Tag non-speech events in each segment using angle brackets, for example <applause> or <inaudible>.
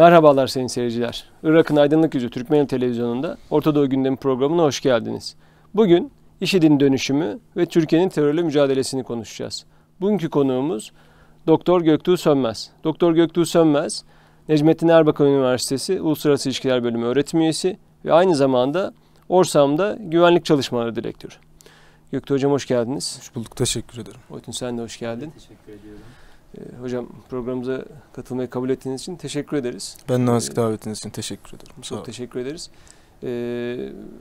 Merhabalar sayın seyirciler. Irak'ın Aydınlık Yüzü Türkmen Televizyonu'nda Orta Doğu Gündemi programına hoş geldiniz. Bugün IŞİD'in dönüşümü ve Türkiye'nin terörle mücadelesini konuşacağız. Bugünkü konuğumuz Doktor Göktuğ Sönmez. Doktor Göktuğ Sönmez, Necmettin Erbakan Üniversitesi Uluslararası İlişkiler Bölümü öğretim üyesi ve aynı zamanda Orsam'da güvenlik çalışmaları direktörü. Göktuğ Hocam hoş geldiniz. Hoş bulduk, teşekkür ederim. Oytun sen de hoş geldin. Evet, teşekkür ediyorum. Ee, hocam programımıza katılmayı kabul ettiğiniz için teşekkür ederiz. Ben nazik ee, davetiniz için teşekkür ederim. Çok teşekkür ederiz. Ee,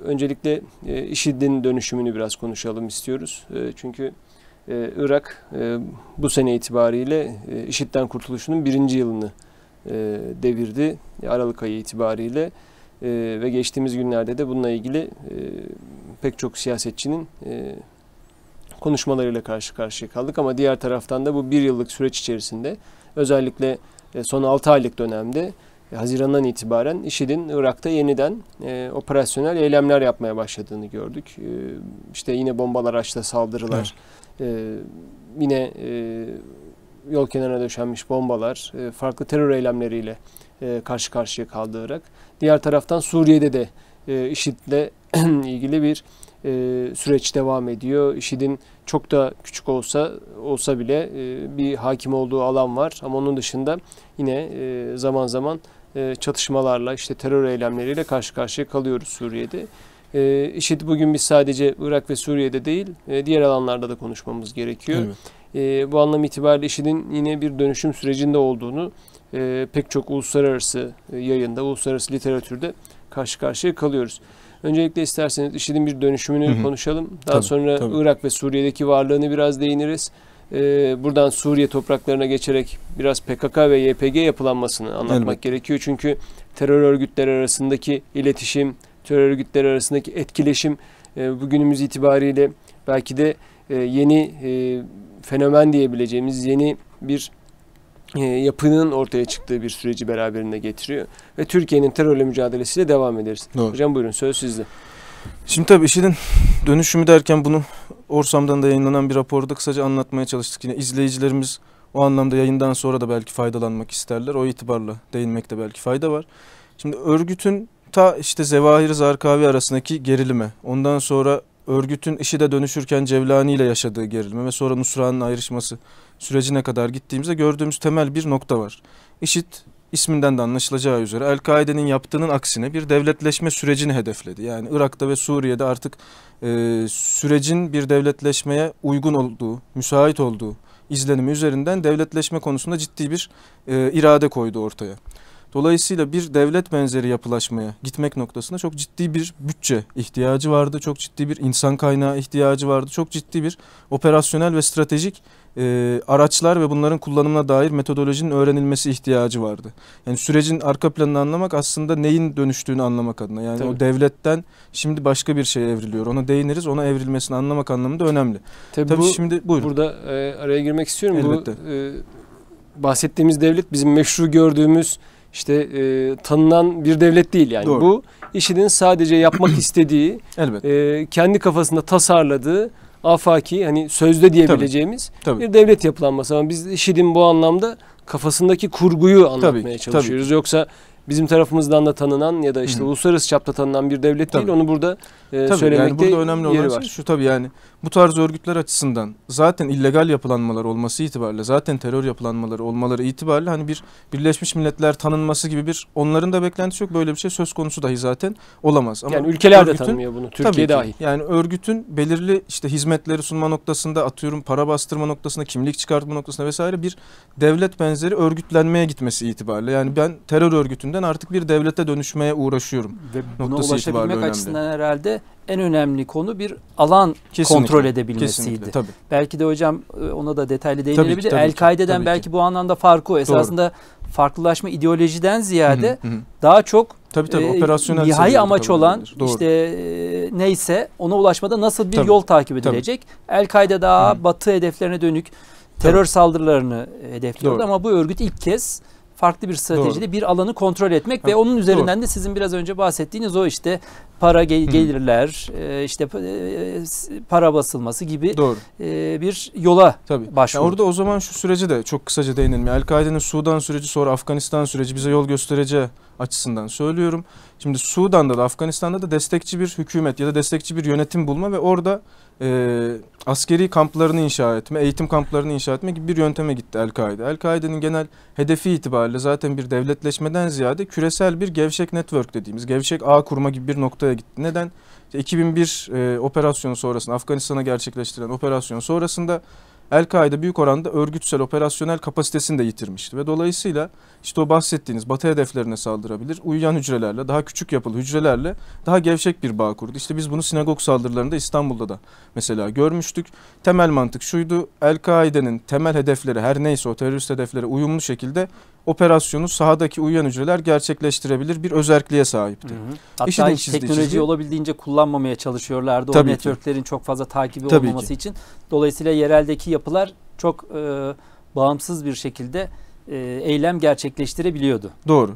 öncelikle e, IŞİD'in dönüşümünü biraz konuşalım istiyoruz. E, çünkü e, Irak e, bu sene itibariyle e, IŞİD'den kurtuluşunun birinci yılını e, devirdi. Aralık ayı itibariyle e, ve geçtiğimiz günlerde de bununla ilgili e, pek çok siyasetçinin e, konuşmalarıyla karşı karşıya kaldık. Ama diğer taraftan da bu bir yıllık süreç içerisinde özellikle e, son 6 aylık dönemde e, Haziran'dan itibaren IŞİD'in Irak'ta yeniden e, operasyonel eylemler yapmaya başladığını gördük. E, işte yine bombalı araçla saldırılar, evet. e, yine e, yol kenarına döşenmiş bombalar, e, farklı terör eylemleriyle e, karşı karşıya kaldı Irak. Diğer taraftan Suriye'de de e, IŞİD'le <clears throat> ilgili bir e, süreç devam ediyor. IŞİD'in çok da küçük olsa olsa bile e, bir hakim olduğu alan var ama onun dışında yine e, zaman zaman e, çatışmalarla işte terör eylemleriyle karşı karşıya kalıyoruz Suriye'de. E, IŞİD bugün biz sadece Irak ve Suriye'de değil e, diğer alanlarda da konuşmamız gerekiyor. E, bu anlam itibariyle IŞİD'in yine bir dönüşüm sürecinde olduğunu e, pek çok uluslararası e, yayında, uluslararası literatürde karşı karşıya kalıyoruz. Öncelikle isterseniz IŞİD'in bir dönüşümünü Hı-hı. konuşalım. Daha tabii, sonra tabii. Irak ve Suriye'deki varlığını biraz değiniriz. Ee, buradan Suriye topraklarına geçerek biraz PKK ve YPG yapılanmasını anlatmak Elbette. gerekiyor. Çünkü terör örgütleri arasındaki iletişim, terör örgütleri arasındaki etkileşim e, bugünümüz itibariyle belki de e, yeni e, fenomen diyebileceğimiz yeni bir e, yapının ortaya çıktığı bir süreci beraberinde getiriyor. Ve Türkiye'nin terörle mücadelesiyle devam ederiz. Doğru. Hocam buyurun söz sizde. Şimdi tabii işinin dönüşümü derken bunu Orsam'dan da yayınlanan bir raporda kısaca anlatmaya çalıştık. Yine izleyicilerimiz o anlamda yayından sonra da belki faydalanmak isterler. O itibarla değinmekte belki fayda var. Şimdi örgütün ta işte Zevahir Zarkavi arasındaki gerilime, ondan sonra örgütün işi de dönüşürken Cevlani ile yaşadığı gerilme ve sonra Nusra'nın ayrışması sürecine kadar gittiğimizde gördüğümüz temel bir nokta var. İşit isminden de anlaşılacağı üzere El-Kaide'nin yaptığının aksine bir devletleşme sürecini hedefledi. Yani Irak'ta ve Suriye'de artık e, sürecin bir devletleşmeye uygun olduğu, müsait olduğu izlenimi üzerinden devletleşme konusunda ciddi bir e, irade koydu ortaya. Dolayısıyla bir devlet benzeri yapılaşmaya gitmek noktasında çok ciddi bir bütçe ihtiyacı vardı. Çok ciddi bir insan kaynağı ihtiyacı vardı. Çok ciddi bir operasyonel ve stratejik e, araçlar ve bunların kullanımına dair metodolojinin öğrenilmesi ihtiyacı vardı. Yani sürecin arka planını anlamak aslında neyin dönüştüğünü anlamak adına. Yani Tabii. o devletten şimdi başka bir şey evriliyor. Ona değiniriz. Ona evrilmesini anlamak anlamında önemli. Tabii, Tabii bu, şimdi buyurun. Burada e, araya girmek istiyorum. Elbette. Bu, e, bahsettiğimiz devlet bizim meşru gördüğümüz işte e, tanınan bir devlet değil yani. Doğru. Bu işinin sadece yapmak <clears throat> istediği, e, kendi kafasında tasarladığı afaki hani sözde diyebileceğimiz tabii, tabii. bir devlet yapılanması. Ama biz IŞİD'in bu anlamda kafasındaki kurguyu anlatmaya tabii, çalışıyoruz. Tabii. Yoksa bizim tarafımızdan da tanınan ya da işte hı uluslararası çapta tanınan bir devlet tabii. değil. Onu burada e, tabii, söylemekte yani burada önemli yeri olan şey var. şu tabii yani bu tarz örgütler açısından zaten illegal yapılanmalar olması itibariyle zaten terör yapılanmaları olmaları itibariyle hani bir Birleşmiş Milletler tanınması gibi bir onların da beklentisi yok. Böyle bir şey söz konusu dahi zaten olamaz. Ama yani ülkeler örgütün, de tanımıyor bunu Türkiye ki, dahil. Yani örgütün belirli işte hizmetleri sunma noktasında atıyorum para bastırma noktasında kimlik çıkartma noktasında vesaire bir devlet benzeri örgütlenmeye gitmesi itibariyle yani ben terör örgütünden artık bir devlete dönüşmeye uğraşıyorum. Ve buna ulaşabilmek itibariyle önemli. açısından herhalde en önemli konu bir alan kesinlikle, kontrol edebilmesiydi. tabii. Belki de hocam e, ona da detaylı değinebilir. El-Kaide'den belki ki. bu anlamda farkı o. Esasında Doğru. farklılaşma ideolojiden ziyade hı hı. daha çok Tabii tabii e, nihai amaç tabii, olan Doğru. işte e, neyse ona ulaşmada nasıl bir tabii, yol takip edilecek? El-Kaide daha Hı. batı hedeflerine dönük terör tabii. saldırılarını hedefliyordu Doğru. ama bu örgüt ilk kez farklı bir stratejide Doğru. bir alanı kontrol etmek ha. ve onun üzerinden Doğru. de sizin biraz önce bahsettiğiniz o işte para gel- gelirler, e, işte e, para basılması gibi Doğru. E, bir yola Tabii. başvurdu. Yani orada o zaman şu süreci de çok kısaca değinelim. El-Kaide'nin Sudan süreci sonra Afganistan süreci bize yol göstereceği açısından söylüyorum. Şimdi Sudan'da da Afganistan'da da destekçi bir hükümet ya da destekçi bir yönetim bulma ve orada e, askeri kamplarını inşa etme, eğitim kamplarını inşa etme gibi bir yönteme gitti El-Kaide. El-Kaide'nin genel hedefi itibariyle zaten bir devletleşmeden ziyade küresel bir gevşek network dediğimiz, gevşek ağ kurma gibi bir noktaya gitti. Neden? 2001 e, operasyonu sonrasında, Afganistan'a gerçekleştirilen operasyon sonrasında El-Kaide büyük oranda örgütsel operasyonel kapasitesini de yitirmişti ve dolayısıyla işte o bahsettiğiniz batı hedeflerine saldırabilir. Uyuyan hücrelerle, daha küçük yapılı hücrelerle daha gevşek bir bağ kurdu. İşte biz bunu sinagog saldırılarında İstanbul'da da mesela görmüştük. Temel mantık şuydu. El-Kaide'nin temel hedefleri her neyse o terörist hedeflere uyumlu şekilde operasyonu sahadaki uyuyan hücreler gerçekleştirebilir bir özelliğe sahipti. Hı hı. Hatta İşin teknolojiyi olabildiğince kullanmamaya çalışıyorlardı. Tabii o networklerin çok fazla takibi tabii olmaması ki. için. Dolayısıyla yereldeki yapılar çok e, bağımsız bir şekilde e, eylem gerçekleştirebiliyordu. Doğru.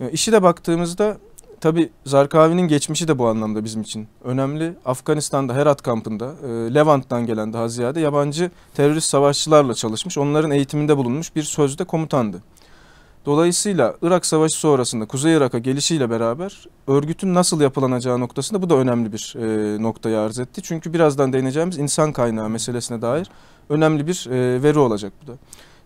E, işi de baktığımızda tabi Zarkavi'nin geçmişi de bu anlamda bizim için önemli. Afganistan'da Herat kampında e, Levant'tan gelen daha ziyade yabancı terörist savaşçılarla çalışmış. Onların eğitiminde bulunmuş bir sözde komutandı. Dolayısıyla Irak Savaşı sonrasında Kuzey Irak'a gelişiyle beraber örgütün nasıl yapılanacağı noktasında bu da önemli bir e, noktayı arz etti. Çünkü birazdan değineceğimiz insan kaynağı meselesine dair önemli bir e, veri olacak bu da.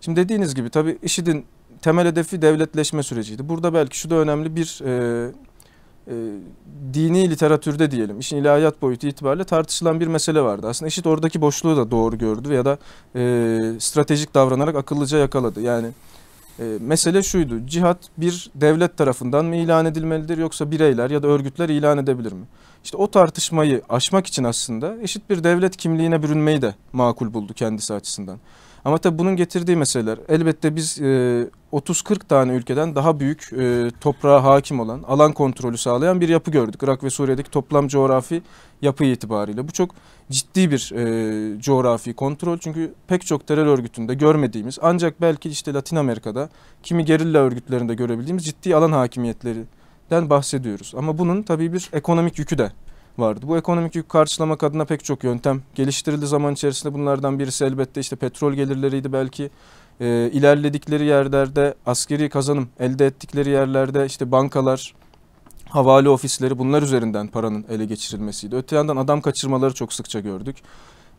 Şimdi dediğiniz gibi tabii IŞİD'in temel hedefi devletleşme süreciydi. Burada belki şu da önemli bir e, e, dini literatürde diyelim işin ilahiyat boyutu itibariyle tartışılan bir mesele vardı. Aslında IŞİD oradaki boşluğu da doğru gördü ya da e, stratejik davranarak akıllıca yakaladı. Yani e, mesele şuydu. Cihat bir devlet tarafından mı ilan edilmelidir yoksa bireyler ya da örgütler ilan edebilir mi? İşte o tartışmayı aşmak için aslında eşit bir devlet kimliğine bürünmeyi de makul buldu kendisi açısından. Ama tabii bunun getirdiği meseleler. Elbette biz 30-40 e, tane ülkeden daha büyük e, toprağa hakim olan, alan kontrolü sağlayan bir yapı gördük. Irak ve Suriye'deki toplam coğrafi yapı itibariyle. Bu çok ciddi bir e, coğrafi kontrol. Çünkü pek çok terör örgütünde görmediğimiz ancak belki işte Latin Amerika'da kimi gerilla örgütlerinde görebildiğimiz ciddi alan hakimiyetleri bahsediyoruz. Ama bunun tabii bir ekonomik yükü de vardı. Bu ekonomik yük karşılamak adına pek çok yöntem geliştirildi zaman içerisinde. Bunlardan birisi elbette işte petrol gelirleriydi belki. E, ilerledikleri yerlerde askeri kazanım elde ettikleri yerlerde işte bankalar, havale ofisleri bunlar üzerinden paranın ele geçirilmesiydi. Öte yandan adam kaçırmaları çok sıkça gördük.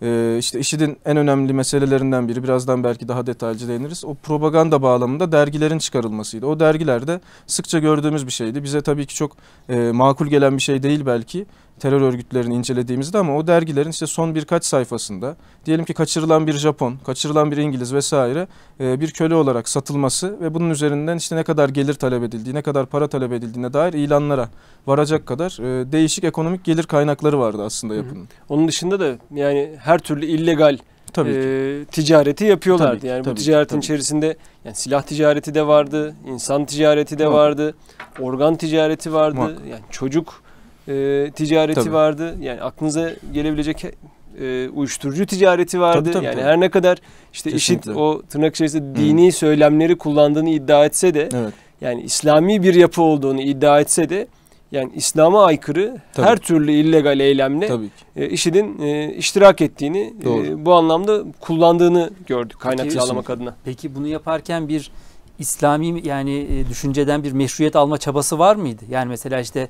Ee, işte IŞİD'in en önemli meselelerinden biri birazdan belki daha detaylıca değiniriz. O propaganda bağlamında dergilerin çıkarılmasıydı. O dergilerde sıkça gördüğümüz bir şeydi. Bize tabii ki çok e, makul gelen bir şey değil belki terör örgütlerini incelediğimizde ama o dergilerin işte son birkaç sayfasında diyelim ki kaçırılan bir Japon, kaçırılan bir İngiliz vesaire e, bir köle olarak satılması ve bunun üzerinden işte ne kadar gelir talep edildiği, ne kadar para talep edildiğine dair ilanlara varacak kadar e, değişik ekonomik gelir kaynakları vardı aslında yapının. Onun dışında da yani her türlü illegal Tabii e, ki. e, ticareti yapıyorlardı. Tabii yani tabii bu ticaretin tabii. içerisinde yani silah ticareti de vardı, insan ticareti de Muhakkak. vardı, organ ticareti vardı. Muhakkak. Yani çocuk e, ticareti tabii. vardı. Yani aklınıza gelebilecek e, uyuşturucu ticareti vardı. Tabii, tabii, yani tabii. her ne kadar işte işit o tırnak içerisinde dini hmm. söylemleri kullandığını iddia etse de evet. yani İslami bir yapı olduğunu iddia etse de yani İslam'a aykırı Tabii. her türlü illegal eylemle Tabii e, IŞİD'in e, iştirak ettiğini e, bu anlamda kullandığını gördük kaynak Peki, sağlamak adına. Peki bunu yaparken bir İslami yani e, düşünceden bir meşruiyet alma çabası var mıydı? Yani mesela işte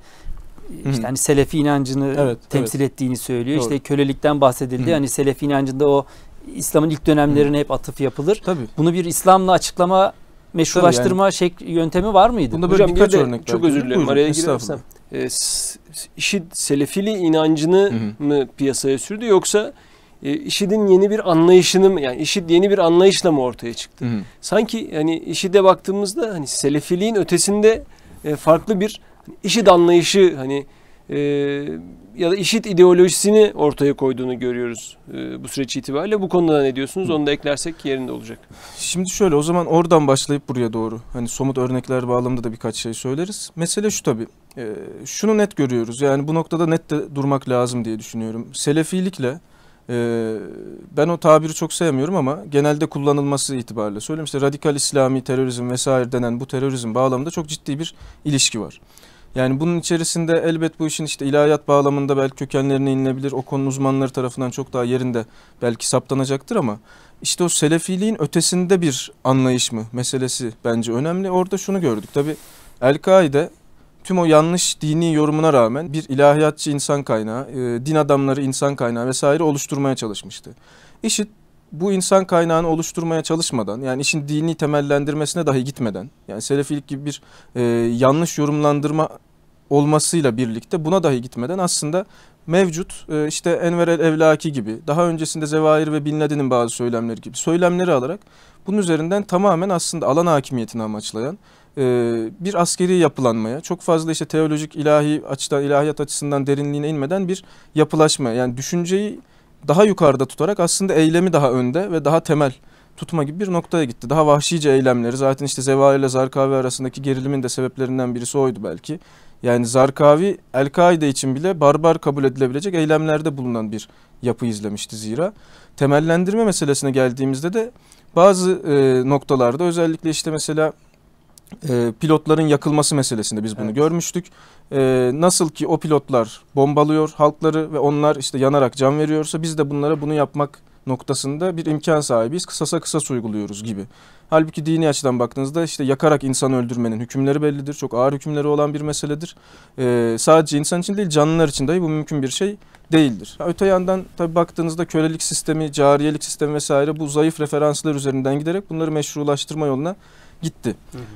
işte hani selefi inancını evet, temsil evet. ettiğini söylüyor. Doğru. İşte kölelikten bahsedildi. hı Hani selefi inancında o İslam'ın ilk dönemlerine hı hep atıf yapılır. Tabii. Bunu bir İslam'la açıklama meşrulaştırma yani. şek yöntemi var mıydı? Bunda böyle Hocam, birkaç örnek var. Çok özür dilerim araya girersem. E, ee, IŞİD selefili inancını hı mı piyasaya sürdü yoksa e, IŞİD'in yeni bir anlayışını mı yani IŞİD yeni bir anlayışla mı ortaya çıktı? hı Sanki hani IŞİD'e baktığımızda hani selefiliğin ötesinde e, farklı bir işit anlayışı hani e, ya da işit ideolojisini ortaya koyduğunu görüyoruz e, bu süreç itibariyle. Bu konuda ne diyorsunuz? Onu da eklersek yerinde olacak. Şimdi şöyle o zaman oradan başlayıp buraya doğru hani somut örnekler bağlamında da birkaç şey söyleriz. Mesele şu tabii. E, şunu net görüyoruz. Yani bu noktada net de durmak lazım diye düşünüyorum. Selefilikle e, ben o tabiri çok sevmiyorum ama genelde kullanılması itibariyle söylüyorum. İşte radikal İslami terörizm vesaire denen bu terörizm bağlamında çok ciddi bir ilişki var. Yani bunun içerisinde elbet bu işin işte ilahiyat bağlamında belki kökenlerine inilebilir. O konu uzmanları tarafından çok daha yerinde belki saptanacaktır ama işte o selefiliğin ötesinde bir anlayış mı meselesi bence önemli. Orada şunu gördük. Tabi El-Kaide tüm o yanlış dini yorumuna rağmen bir ilahiyatçı insan kaynağı, e, din adamları insan kaynağı vesaire oluşturmaya çalışmıştı. İşit bu insan kaynağını oluşturmaya çalışmadan yani işin dini temellendirmesine dahi gitmeden yani selefilik gibi bir e, yanlış yorumlandırma olmasıyla birlikte buna dahi gitmeden aslında mevcut e, işte Enver el Evlaki gibi daha öncesinde Zevahir ve Bin Laden'in bazı söylemleri gibi söylemleri alarak bunun üzerinden tamamen aslında alan hakimiyetini amaçlayan e, bir askeri yapılanmaya çok fazla işte teolojik ilahi açıdan ilahiyat açısından derinliğine inmeden bir yapılaşma yani düşünceyi daha yukarıda tutarak aslında eylemi daha önde ve daha temel tutma gibi bir noktaya gitti. Daha vahşice eylemleri zaten işte Zeva ile Zarkavi arasındaki gerilimin de sebeplerinden birisi oydu belki. Yani Zarkavi El-Kaide için bile barbar kabul edilebilecek eylemlerde bulunan bir yapı izlemişti zira. Temellendirme meselesine geldiğimizde de bazı e, noktalarda özellikle işte mesela e, pilotların yakılması meselesinde biz bunu evet. görmüştük. E, nasıl ki o pilotlar bombalıyor halkları ve onlar işte yanarak can veriyorsa biz de bunlara bunu yapmak noktasında bir imkan sahibiyiz. Kısasa kısas uyguluyoruz gibi. Halbuki dini açıdan baktığınızda işte yakarak insan öldürmenin hükümleri bellidir. Çok ağır hükümleri olan bir meseledir. Ee, sadece insan için değil canlılar için dahi bu mümkün bir şey değildir. Öte yandan tabi baktığınızda kölelik sistemi, cariyelik sistemi vesaire bu zayıf referanslar üzerinden giderek bunları meşrulaştırma yoluna gitti.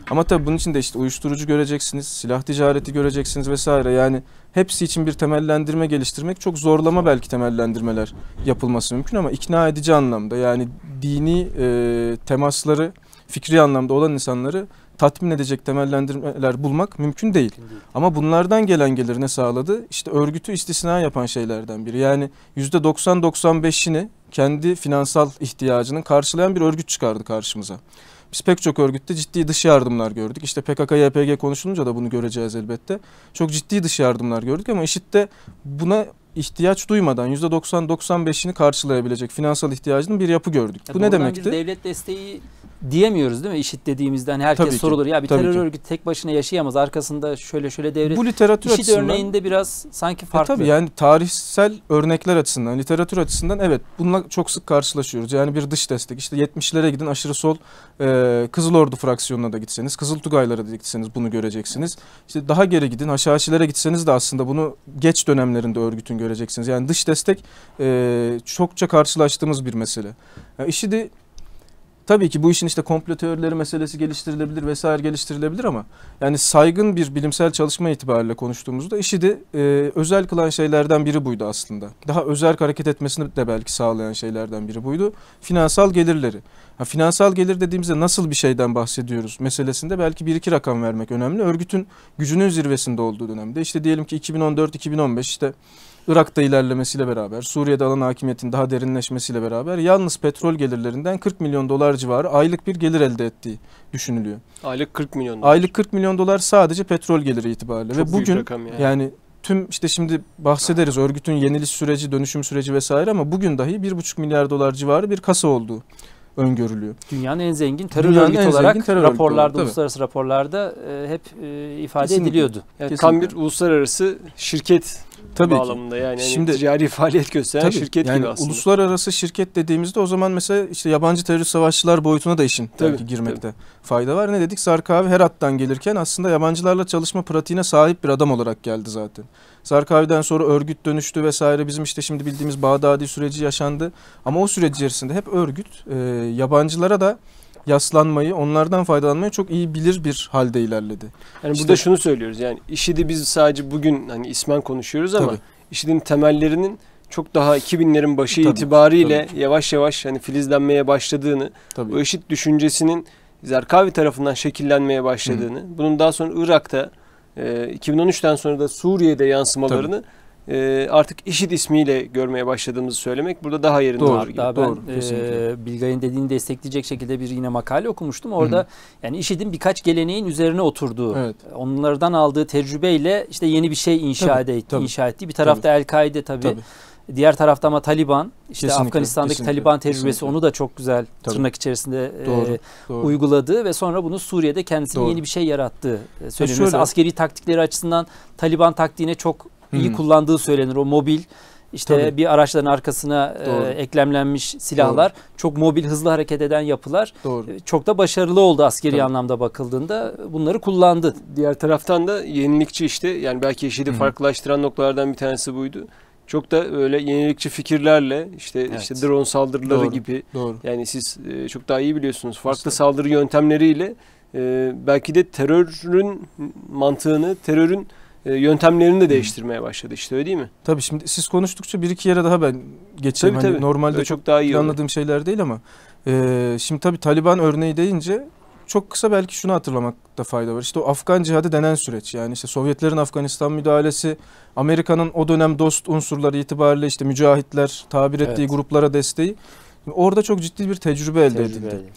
Ama tabii bunun için de işte uyuşturucu göreceksiniz, silah ticareti göreceksiniz vesaire. Yani hepsi için bir temellendirme geliştirmek çok zorlama belki temellendirmeler yapılması mümkün ama ikna edici anlamda yani dini e, temasları fikri anlamda olan insanları tatmin edecek temellendirmeler bulmak mümkün değil. Ama bunlardan gelen gelir ne sağladı? İşte örgütü istisna yapan şeylerden biri. Yani %90-95'ini kendi finansal ihtiyacının karşılayan bir örgüt çıkardı karşımıza. Biz pek çok örgütte ciddi dış yardımlar gördük. İşte PKK-YPG konuşulunca da bunu göreceğiz elbette. Çok ciddi dış yardımlar gördük ama IŞİD'de buna ihtiyaç duymadan %90-95'ini karşılayabilecek finansal ihtiyacının bir yapı gördük. Ya Bu ne demekti? devlet desteği diyemiyoruz değil mi? İşit dediğimizden herkes Tabii sorulur. Ya bir Tabii terör ki. örgütü tek başına yaşayamaz. Arkasında şöyle şöyle devlet. Bu literatür İşit açısından. örneğinde biraz sanki e farklı. E tabii yani tarihsel örnekler açısından, literatür açısından evet bununla çok sık karşılaşıyoruz. Yani bir dış destek İşte 70'lere gidin aşırı sol e, Kızıl Ordu fraksiyonuna da gitseniz, Kızıl Tugaylara da gitseniz bunu göreceksiniz. İşte daha geri gidin Haşhaşilere gitseniz de aslında bunu geç dönemlerinde örgütün göreceksiniz. Yani dış destek e, çokça karşılaştığımız bir mesele. Yani IŞİD'i Tabii ki bu işin işte komplo teorileri meselesi geliştirilebilir vesaire geliştirilebilir ama yani saygın bir bilimsel çalışma itibariyle konuştuğumuzda işi de e, özel kılan şeylerden biri buydu aslında. Daha özel hareket etmesini de belki sağlayan şeylerden biri buydu. Finansal gelirleri. Ha, finansal gelir dediğimizde nasıl bir şeyden bahsediyoruz meselesinde belki bir iki rakam vermek önemli. Örgütün gücünün zirvesinde olduğu dönemde işte diyelim ki 2014-2015 işte Irak'ta ilerlemesiyle beraber, Suriye'de alan hakimiyetin daha derinleşmesiyle beraber yalnız petrol gelirlerinden 40 milyon dolar civarı aylık bir gelir elde ettiği düşünülüyor. Aylık 40 milyon dolar. Aylık 40 milyon dolar sadece petrol geliri itibariyle Çok ve bugün yani. yani tüm işte şimdi bahsederiz örgütün yeniliş süreci, dönüşüm süreci vesaire ama bugün dahi 1,5 milyar dolar civarı bir kasa olduğu öngörülüyor. Dünyanın en zengin terör Dünyanın örgütü olarak zengin terör raporlarda, örgütü, uluslararası raporlarda e, hep e, ifade Kesinlikle. ediliyordu. Yani tam bir uluslararası şirket Tabii bağlamında ki. yani hani şimdi hani ticari <laughs> faaliyet gösteren tabii, şirket yani gibi aslında. Uluslararası şirket dediğimizde o zaman mesela işte yabancı terörist savaşçılar boyutuna da işin tabii, belki girmekte tabii. fayda var. Ne dedik Sarkavi Herat'tan gelirken aslında yabancılarla çalışma pratiğine sahip bir adam olarak geldi zaten. Sarkavi'den sonra örgüt dönüştü vesaire bizim işte şimdi bildiğimiz Bağdadi süreci yaşandı. Ama o süreç içerisinde hep örgüt e, yabancılara da yaslanmayı, onlardan faydalanmayı çok iyi bilir bir halde ilerledi. Yani işte, burada şunu söylüyoruz yani IŞİD'i biz sadece bugün hani ismen konuşuyoruz ama tabii. IŞİD'in temellerinin çok daha 2000'lerin başı tabii, itibariyle tabii. yavaş yavaş hani filizlenmeye başladığını, tabii. bu IŞİD düşüncesinin Zerkavi tarafından şekillenmeye başladığını, Hı. bunun daha sonra Irak'ta 2013'ten sonra da Suriye'de yansımalarını Tabii e, artık işit ismiyle görmeye başladığımızı söylemek burada daha yerinde doğru, olur gibi. Daha doğru, ben e, Bilgay'ın dediğini destekleyecek şekilde bir yine makale okumuştum. Orada Hı-hı. yani işidin birkaç geleneğin üzerine oturduğu, evet. onlardan aldığı tecrübeyle işte yeni bir şey inşa, tabii, etti, tabii. inşa ettiği. Bir tarafta El-Kaide tabii. tabii. Diğer tarafta ama Taliban, işte kesinlikle, Afganistan'daki kesinlikle, Taliban tecrübesi kesinlikle. onu da çok güzel Tabii. tırnak içerisinde doğru, e, doğru. uyguladı ve sonra bunu Suriye'de kendisine doğru. yeni bir şey yarattığı söyleniyor. Mesela askeri taktikleri açısından Taliban taktiğine çok iyi hmm. kullandığı söylenir. O mobil işte Tabii. bir araçların arkasına e, eklemlenmiş silahlar Doğru. çok mobil hızlı hareket eden yapılar Doğru. E, çok da başarılı oldu askeri Tabii. anlamda bakıldığında bunları kullandı. Diğer taraftan da yenilikçi işte yani belki IŞİD'i farklılaştıran noktalardan bir tanesi buydu. Çok da öyle yenilikçi fikirlerle işte evet. işte drone saldırıları Doğru. gibi Doğru. yani siz e, çok daha iyi biliyorsunuz farklı Aslında. saldırı yöntemleriyle e, belki de terörün mantığını terörün e, yöntemlerini de değiştirmeye başladı işte öyle değil mi? Tabii şimdi siz konuştukça bir iki yere daha ben geçeyim. Tabii, hani Normalde çok, çok daha iyi anladığım şeyler değil ama e, şimdi tabii Taliban örneği deyince çok kısa belki şunu hatırlamakta fayda var. İşte o Afgan cihadı denen süreç yani işte Sovyetlerin Afganistan müdahalesi, Amerika'nın o dönem dost unsurları itibariyle işte mücahitler tabir ettiği evet. gruplara desteği. Orada çok ciddi bir tecrübe elde tecrübe edildi. Edin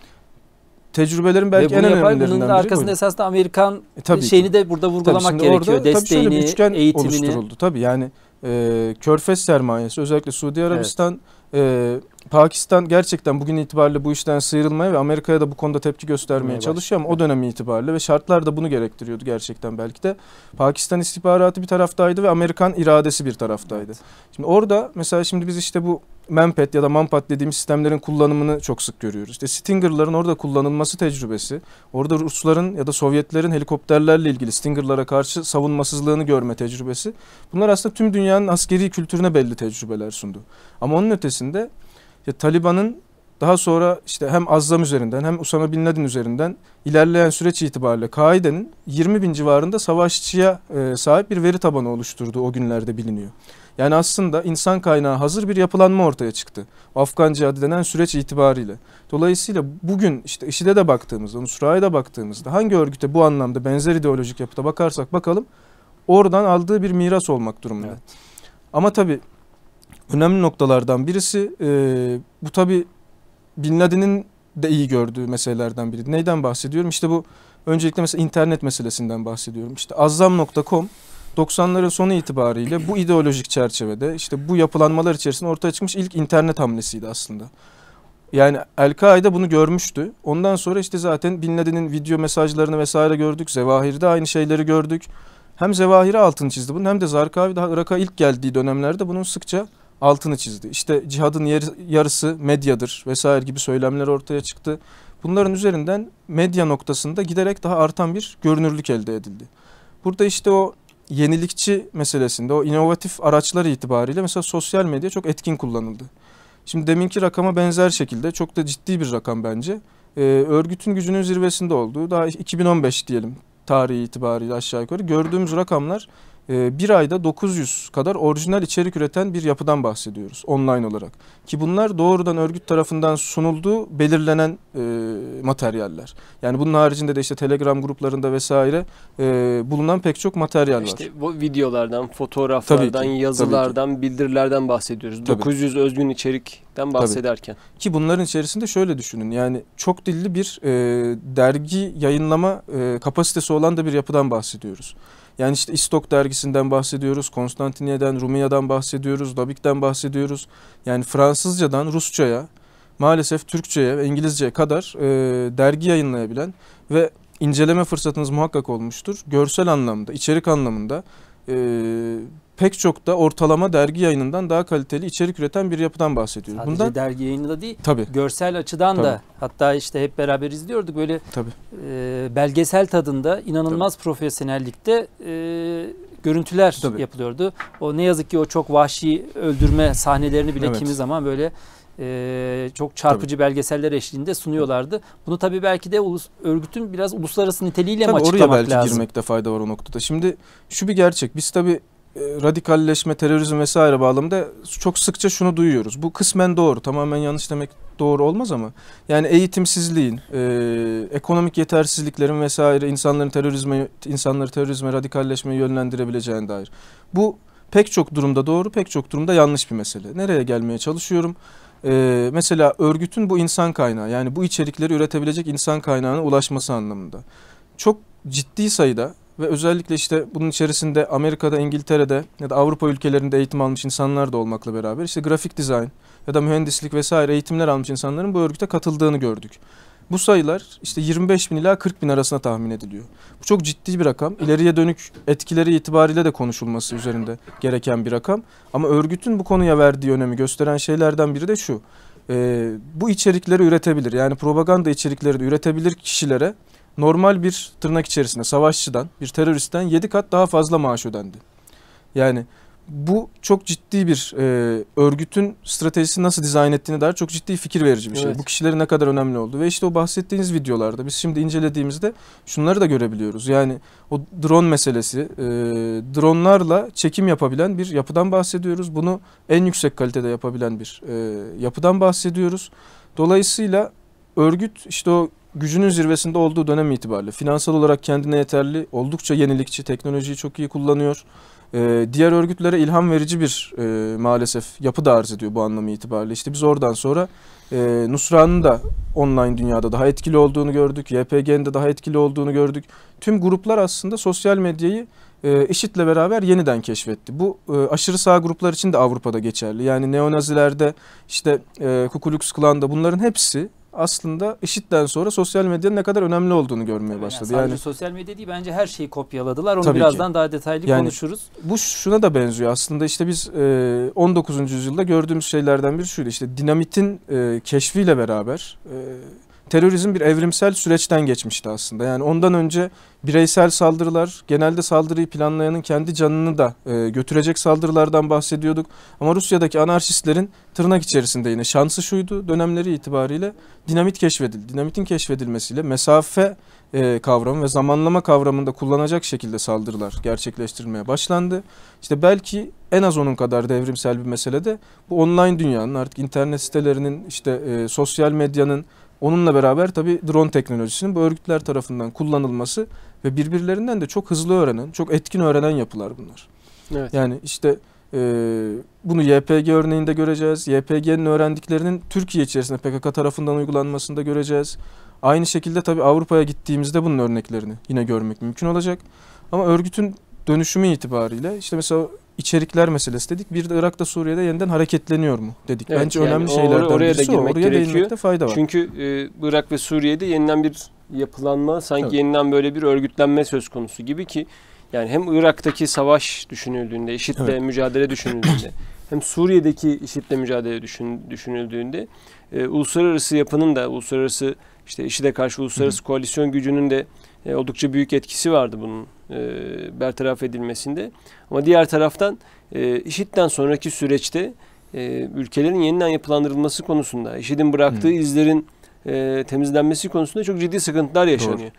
tecrübelerin belki en önemlilerinden biri. Bunun arkasında buydu. esasında Amerikan e, şeyini ki. de burada vurgulamak tabii gerekiyor. Orada, Desteğini, tabii şöyle bir üçgen eğitimini. oluşturuldu. Tabii yani e, Körfez sermayesi özellikle Suudi Arabistan, evet. e, Pakistan gerçekten bugün itibariyle bu işten sıyrılmaya ve Amerika'ya da bu konuda tepki göstermeye Neye çalışıyor ama o dönemi itibariyle ve şartlar da bunu gerektiriyordu gerçekten belki de. Pakistan istihbaratı bir taraftaydı ve Amerikan iradesi bir taraftaydı. Evet. Şimdi orada mesela şimdi biz işte bu Mempet ya da Mampat dediğimiz sistemlerin kullanımını çok sık görüyoruz. İşte Stinger'ların orada kullanılması tecrübesi, orada Rusların ya da Sovyetlerin helikopterlerle ilgili Stinger'lara karşı savunmasızlığını görme tecrübesi. Bunlar aslında tüm dünyanın askeri kültürüne belli tecrübeler sundu. Ama onun ötesinde işte Taliban'ın daha sonra işte hem Azzam üzerinden hem Usama Bin Laden üzerinden ilerleyen süreç itibariyle Kaide'nin 20 bin civarında savaşçıya e, sahip bir veri tabanı oluşturduğu o günlerde biliniyor. Yani aslında insan kaynağı hazır bir yapılanma ortaya çıktı. Afgan cihadı denen süreç itibariyle. Dolayısıyla bugün işte IŞİD'e de baktığımızda, Nusra'ya da baktığımızda hangi örgüte bu anlamda benzer ideolojik yapıda bakarsak bakalım oradan aldığı bir miras olmak durumunda. Evet. Ama tabii önemli noktalardan birisi. E, bu tabi Bin Laden'in de iyi gördüğü meselelerden biri. Neyden bahsediyorum? İşte bu öncelikle mesela internet meselesinden bahsediyorum. İşte azzam.com 90'ların sonu itibariyle bu ideolojik çerçevede işte bu yapılanmalar içerisinde ortaya çıkmış ilk internet hamlesiydi aslında. Yani El-Kaide bunu görmüştü. Ondan sonra işte zaten Bin Laden'in video mesajlarını vesaire gördük. Zevahir'de aynı şeyleri gördük. Hem zevahiri altını çizdi bunun hem de Zarkavi daha Irak'a ilk geldiği dönemlerde bunun sıkça altını çizdi. İşte cihadın yarısı medyadır vesaire gibi söylemler ortaya çıktı. Bunların üzerinden medya noktasında giderek daha artan bir görünürlük elde edildi. Burada işte o yenilikçi meselesinde o inovatif araçlar itibariyle mesela sosyal medya çok etkin kullanıldı. Şimdi deminki rakama benzer şekilde çok da ciddi bir rakam bence. Ee, örgütün gücünün zirvesinde olduğu daha 2015 diyelim tarihi itibariyle aşağı yukarı gördüğümüz rakamlar ee, bir ayda 900 kadar orijinal içerik üreten bir yapıdan bahsediyoruz online olarak. Ki bunlar doğrudan örgüt tarafından sunulduğu belirlenen e, materyaller. Yani bunun haricinde de işte Telegram gruplarında vesaire e, bulunan pek çok materyal işte var. İşte bu videolardan, fotoğraflardan, ki, yazılardan, bildirilerden bahsediyoruz. Tabii. 900 özgün içerikten bahsederken. Tabii. Ki bunların içerisinde şöyle düşünün. Yani çok dilli bir e, dergi yayınlama e, kapasitesi olan da bir yapıdan bahsediyoruz. Yani işte İstok dergisinden bahsediyoruz, Konstantiniyye'den, Rumiye'den bahsediyoruz, Dabik'ten bahsediyoruz. Yani Fransızcadan Rusça'ya, maalesef Türkçe'ye ve İngilizce'ye kadar e, dergi yayınlayabilen ve inceleme fırsatınız muhakkak olmuştur. Görsel anlamda, içerik anlamında e, pek çok da ortalama dergi yayınından daha kaliteli içerik üreten bir yapıdan bahsediyoruz. Sadece Bundan, dergi yayınında değil, tabii, görsel açıdan tabii. da hatta işte hep beraber izliyorduk böyle tabii. E, belgesel tadında inanılmaz tabii. profesyonellikte e, görüntüler tabii. yapılıyordu. O ne yazık ki o çok vahşi öldürme sahnelerini bile evet. kimi zaman böyle e, çok çarpıcı tabii. belgeseller eşliğinde sunuyorlardı. Bunu tabii belki de ulus, örgütün biraz uluslararası niteliğiyle tabii mi açıklamak oraya belki lazım? girmekte fayda var o noktada. Şimdi şu bir gerçek. Biz tabii e, radikalleşme, terörizm vesaire bağlamında çok sıkça şunu duyuyoruz. Bu kısmen doğru, tamamen yanlış demek doğru olmaz ama yani eğitimsizliğin, e, ekonomik yetersizliklerin vesaire insanların terörizme, insanları terörizme, radikalleşmeye yönlendirebileceğine dair. Bu pek çok durumda doğru, pek çok durumda yanlış bir mesele. Nereye gelmeye çalışıyorum? Ee, mesela örgütün bu insan kaynağı yani bu içerikleri üretebilecek insan kaynağına ulaşması anlamında. Çok ciddi sayıda ve özellikle işte bunun içerisinde Amerika'da, İngiltere'de ya da Avrupa ülkelerinde eğitim almış insanlar da olmakla beraber işte grafik dizayn ya da mühendislik vesaire eğitimler almış insanların bu örgüte katıldığını gördük. Bu sayılar işte 25 bin ila 40 bin arasına tahmin ediliyor. Bu çok ciddi bir rakam. İleriye dönük etkileri itibariyle de konuşulması üzerinde gereken bir rakam. Ama örgütün bu konuya verdiği önemi gösteren şeylerden biri de şu. E, bu içerikleri üretebilir. Yani propaganda içerikleri de üretebilir kişilere normal bir tırnak içerisinde savaşçıdan, bir teröristten 7 kat daha fazla maaş ödendi. Yani bu çok ciddi bir e, örgütün stratejisi nasıl dizayn ettiğine dair çok ciddi fikir verici bir şey. Evet. Bu kişilerin ne kadar önemli oldu ve işte o bahsettiğiniz videolarda biz şimdi incelediğimizde şunları da görebiliyoruz. Yani o drone meselesi, e, dronlarla çekim yapabilen bir yapıdan bahsediyoruz. Bunu en yüksek kalitede yapabilen bir e, yapıdan bahsediyoruz. Dolayısıyla örgüt işte o gücünün zirvesinde olduğu dönem itibariyle finansal olarak kendine yeterli, oldukça yenilikçi, teknolojiyi çok iyi kullanıyor. Ee, diğer örgütlere ilham verici bir e, maalesef yapı da arz ediyor bu anlamı itibariyle. İşte biz oradan sonra e, Nusra'nın da online dünyada daha etkili olduğunu gördük. YPG'nin de daha etkili olduğunu gördük. Tüm gruplar aslında sosyal medyayı e, IŞİD'le beraber yeniden keşfetti. Bu e, aşırı sağ gruplar için de Avrupa'da geçerli. Yani neonazilerde işte e, Kukulux Klan'da bunların hepsi aslında IŞİD'den sonra sosyal medyanın ne kadar önemli olduğunu görmeye başladı. Yani, yani sosyal medya değil bence her şeyi kopyaladılar. Onu birazdan ki. daha detaylı yani, konuşuruz. Bu şuna da benziyor. Aslında işte biz e, 19. yüzyılda gördüğümüz şeylerden biri şuydu. İşte dinamitin e, keşfiyle beraber e, terörizm bir evrimsel süreçten geçmişti aslında. Yani ondan önce bireysel saldırılar, genelde saldırıyı planlayanın kendi canını da e, götürecek saldırılardan bahsediyorduk. Ama Rusya'daki anarşistlerin tırnak içerisinde yine şansı şuydu dönemleri itibariyle dinamit keşfedildi. Dinamitin keşfedilmesiyle mesafe e, kavramı ve zamanlama kavramında kullanacak şekilde saldırılar gerçekleştirilmeye başlandı. İşte belki en az onun kadar devrimsel bir mesele de bu online dünyanın artık internet sitelerinin işte e, sosyal medyanın Onunla beraber tabii drone teknolojisinin bu örgütler tarafından kullanılması ve birbirlerinden de çok hızlı öğrenen, çok etkin öğrenen yapılar bunlar. Evet. Yani işte e, bunu YPG örneğinde göreceğiz. YPG'nin öğrendiklerinin Türkiye içerisinde PKK tarafından uygulanmasında göreceğiz. Aynı şekilde tabii Avrupa'ya gittiğimizde bunun örneklerini yine görmek mümkün olacak. Ama örgütün dönüşümü itibariyle işte mesela içerikler meselesi dedik. Bir de Irak'ta Suriye'de yeniden hareketleniyor mu dedik. Evet, Bence yani önemli şeylerden oraya birisi da girmek o. Oraya gerekiyor. değinmekte fayda var. Çünkü e, Irak ve Suriye'de yeniden bir yapılanma, sanki evet. yeniden böyle bir örgütlenme söz konusu gibi ki yani hem Irak'taki savaş düşünüldüğünde, IŞİD'le evet. mücadele düşünüldüğünde <clears throat> hem Suriye'deki IŞİD'le mücadele düşün, düşünüldüğünde e, uluslararası yapının da uluslararası işte IŞİD'e karşı uluslararası Hı. koalisyon gücünün de e, oldukça büyük etkisi vardı bunun e, bertaraf edilmesinde. Ama diğer taraftan e, IŞİD'den sonraki süreçte e, ülkelerin yeniden yapılandırılması konusunda, IŞİD'in bıraktığı hmm. izlerin e, temizlenmesi konusunda çok ciddi sıkıntılar yaşanıyor.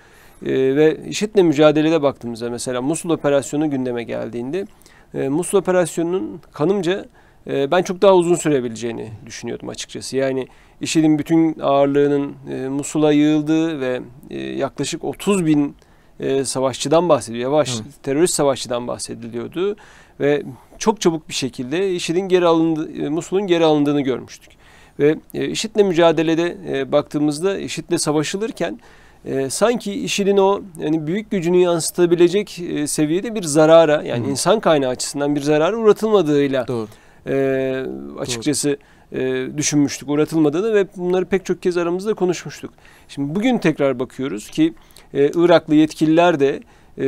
Doğru. E, ve IŞİD'le mücadelede baktığımızda mesela Musul operasyonu gündeme geldiğinde e, Musul operasyonunun kanımca ee, ben çok daha uzun sürebileceğini düşünüyordum açıkçası. Yani IŞİD'in bütün ağırlığının e, Musul'a yığıldığı ve e, yaklaşık 30 bin e, savaşçıdan bahsediyor. Yavaş Hı. terörist savaşçıdan bahsediliyordu ve çok çabuk bir şekilde IŞİD'in geri alındı Musul'un geri alındığını görmüştük. Ve e, IŞİD'le mücadelede baktığımızda IŞİD'le savaşılırken e, sanki IŞİD'in o yani büyük gücünü yansıtabilecek seviyede bir zarara yani Hı. insan kaynağı açısından bir zarara uğratılmadığıyla Doğru e, açıkçası e, düşünmüştük uğratılmadığını ve bunları pek çok kez aramızda konuşmuştuk. Şimdi bugün tekrar bakıyoruz ki e, Iraklı yetkililer de e,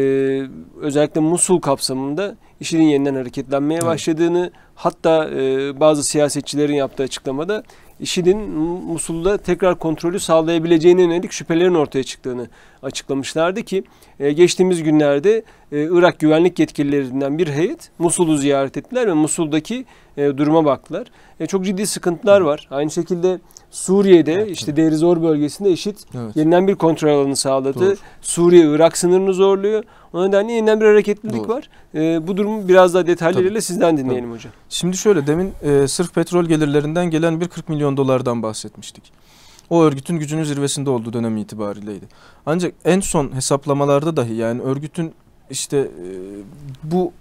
özellikle Musul kapsamında işinin yeniden hareketlenmeye evet. başladığını hatta e, bazı siyasetçilerin yaptığı açıklamada IŞİD'in Musul'da tekrar kontrolü sağlayabileceğine yönelik şüphelerin ortaya çıktığını açıklamışlardı ki e, geçtiğimiz günlerde e, Irak güvenlik yetkililerinden bir heyet Musul'u ziyaret ettiler ve Musul'daki e, duruma baktılar. çok ciddi sıkıntılar var. Aynı şekilde Suriye'de işte Deir Zor bölgesinde IŞİD evet. yeniden bir kontrol alanı sağladı. Doğru. Suriye Irak sınırını zorluyor. O nedenle yeniden bir hareketlilik Doğru. var. E, bu durumu biraz daha detaylarıyla sizden dinleyelim Tabii. hocam. Şimdi şöyle demin e, sırf petrol gelirlerinden gelen bir 40 milyon dolardan bahsetmiştik. O örgütün gücünün zirvesinde olduğu dönem itibariyleydi. Ancak en son hesaplamalarda dahi yani örgütün işte e, bu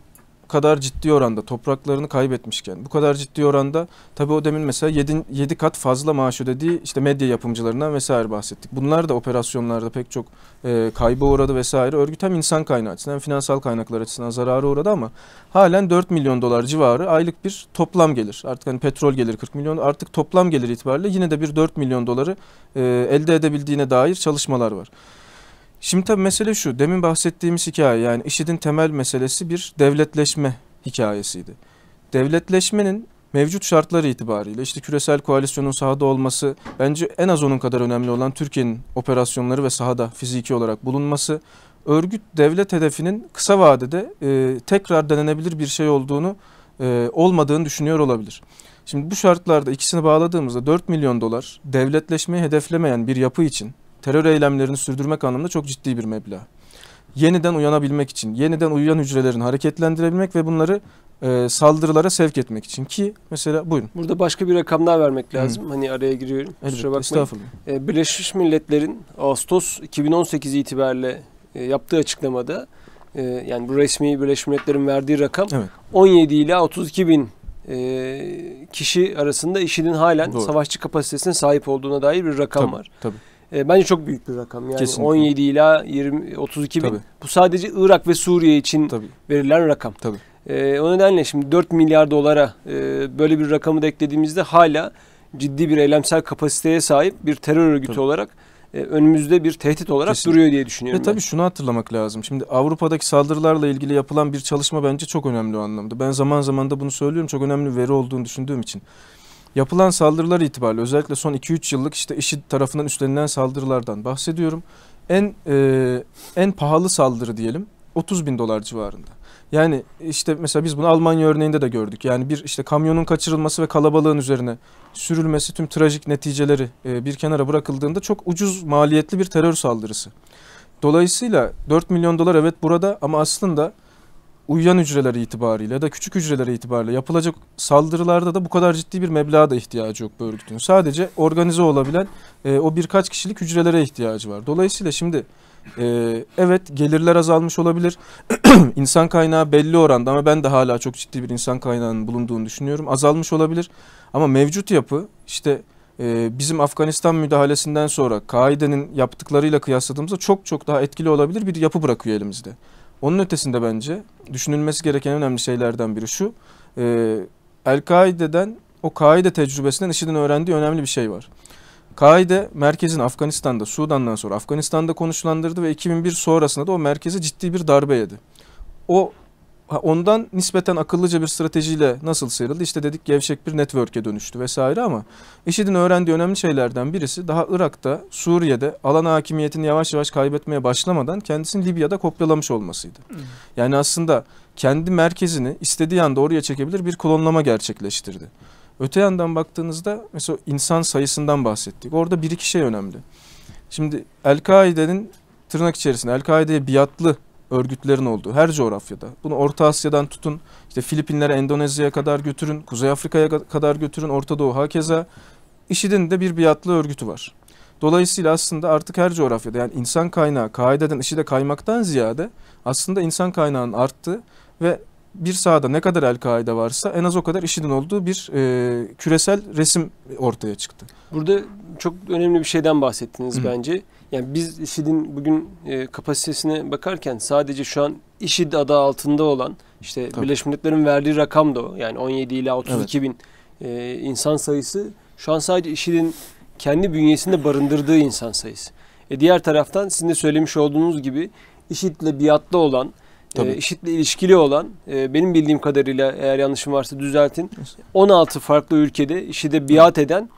kadar ciddi oranda topraklarını kaybetmişken bu kadar ciddi oranda tabii o demin mesela 7, 7 kat fazla maaş ödediği işte medya yapımcılarından vesaire bahsettik. Bunlar da operasyonlarda pek çok e, kayba uğradı vesaire. Örgüt hem insan kaynağı açısından hem finansal kaynaklar açısından zararı uğradı ama halen 4 milyon dolar civarı aylık bir toplam gelir. Artık hani petrol gelir 40 milyon artık toplam gelir itibariyle yine de bir 4 milyon doları e, elde edebildiğine dair çalışmalar var. Şimdi tabii mesele şu. Demin bahsettiğimiz hikaye yani IŞİD'in temel meselesi bir devletleşme hikayesiydi. Devletleşmenin mevcut şartları itibariyle işte küresel koalisyonun sahada olması bence en az onun kadar önemli olan Türkiye'nin operasyonları ve sahada fiziki olarak bulunması örgüt devlet hedefinin kısa vadede e, tekrar denenebilir bir şey olduğunu e, olmadığını düşünüyor olabilir. Şimdi bu şartlarda ikisini bağladığımızda 4 milyon dolar devletleşmeyi hedeflemeyen bir yapı için terör eylemlerini sürdürmek anlamında çok ciddi bir meblağ. Yeniden uyanabilmek için, yeniden uyuyan hücrelerini hareketlendirebilmek ve bunları e, saldırılara sevk etmek için ki mesela buyurun. Burada başka bir rakam daha vermek lazım. Hı. Hani araya giriyorum. Elbette, Kusura E, Birleşmiş Milletler'in Ağustos 2018 itibariyle e, yaptığı açıklamada e, yani bu resmi Birleşmiş Milletler'in verdiği rakam evet. 17 ile 32 bin e, kişi arasında işinin halen Doğru. savaşçı kapasitesine sahip olduğuna dair bir rakam tabii, var. Tabii. E, bence çok büyük bir rakam. Yani Kesinlikle. 17 ila 20, 32 bin. Tabii. Bu sadece Irak ve Suriye için Tabii. verilen rakam. Tabii. E, o nedenle şimdi 4 milyar dolara e, böyle bir rakamı da eklediğimizde hala ciddi bir eylemsel kapasiteye sahip bir terör örgütü Tabii. olarak e, önümüzde bir tehdit olarak Kesinlikle. duruyor diye düşünüyorum. Ve ben. tabii şunu hatırlamak lazım. Şimdi Avrupa'daki saldırılarla ilgili yapılan bir çalışma bence çok önemli o anlamda. Ben zaman zaman da bunu söylüyorum. Çok önemli veri olduğunu düşündüğüm için. Yapılan saldırılar itibariyle özellikle son 2-3 yıllık işte IŞİD tarafından üstlenilen saldırılardan bahsediyorum. En e, en pahalı saldırı diyelim 30 bin dolar civarında. Yani işte mesela biz bunu Almanya örneğinde de gördük. Yani bir işte kamyonun kaçırılması ve kalabalığın üzerine sürülmesi tüm trajik neticeleri e, bir kenara bırakıldığında çok ucuz maliyetli bir terör saldırısı. Dolayısıyla 4 milyon dolar evet burada ama aslında uyuyan hücreleri itibariyle ya da küçük hücreleri itibariyle yapılacak saldırılarda da bu kadar ciddi bir meblağa da ihtiyacı yok bu örgütün. Sadece organize olabilen e, o birkaç kişilik hücrelere ihtiyacı var. Dolayısıyla şimdi e, evet gelirler azalmış olabilir. <clears throat> insan kaynağı belli oranda ama ben de hala çok ciddi bir insan kaynağının bulunduğunu düşünüyorum. Azalmış olabilir ama mevcut yapı işte e, bizim Afganistan müdahalesinden sonra Kaide'nin yaptıklarıyla kıyasladığımızda çok çok daha etkili olabilir bir yapı bırakıyor elimizde. Onun ötesinde bence düşünülmesi gereken önemli şeylerden biri şu. E, El-Kaide'den o Kaide tecrübesinden IŞİD'in öğrendiği önemli bir şey var. Kaide merkezin Afganistan'da, Sudan'dan sonra Afganistan'da konuşlandırdı ve 2001 sonrasında da o merkeze ciddi bir darbe yedi. O ondan nispeten akıllıca bir stratejiyle nasıl sıyrıldı? İşte dedik gevşek bir network'e dönüştü vesaire ama IŞİD'in öğrendiği önemli şeylerden birisi daha Irak'ta, Suriye'de alan hakimiyetini yavaş yavaş kaybetmeye başlamadan kendisini Libya'da kopyalamış olmasıydı. Hmm. Yani aslında kendi merkezini istediği anda oraya çekebilir bir kolonlama gerçekleştirdi. Öte yandan baktığınızda mesela insan sayısından bahsettik. Orada bir iki şey önemli. Şimdi El-Kaide'nin tırnak içerisinde El-Kaide'ye biatlı örgütlerin olduğu her coğrafyada. Bunu Orta Asya'dan tutun, işte Filipinlere, Endonezya'ya kadar götürün, Kuzey Afrika'ya kadar götürün, Orta Doğu hakeza. IŞİD'in de bir biatlı örgütü var. Dolayısıyla aslında artık her coğrafyada yani insan kaynağı kaideden IŞİD'e kaymaktan ziyade aslında insan kaynağının arttı ve bir sahada ne kadar El-Kaide varsa en az o kadar IŞİD'in olduğu bir e, küresel resim ortaya çıktı. Burada çok önemli bir şeyden bahsettiniz Hı. bence. Yani biz IŞİD'in bugün e, kapasitesine bakarken sadece şu an IŞİD adı altında olan işte Tabii. Birleşmiş Milletler'in verdiği rakam da o. Yani 17 ila 32 evet. bin e, insan sayısı şu an sadece IŞİD'in kendi bünyesinde barındırdığı insan sayısı. E diğer taraftan sizin de söylemiş olduğunuz gibi IŞİD'le biatlı olan, e, Tabii. e, IŞİD'le ilişkili olan, e, benim bildiğim kadarıyla eğer yanlışım varsa düzeltin, 16 farklı ülkede IŞİD'e biat eden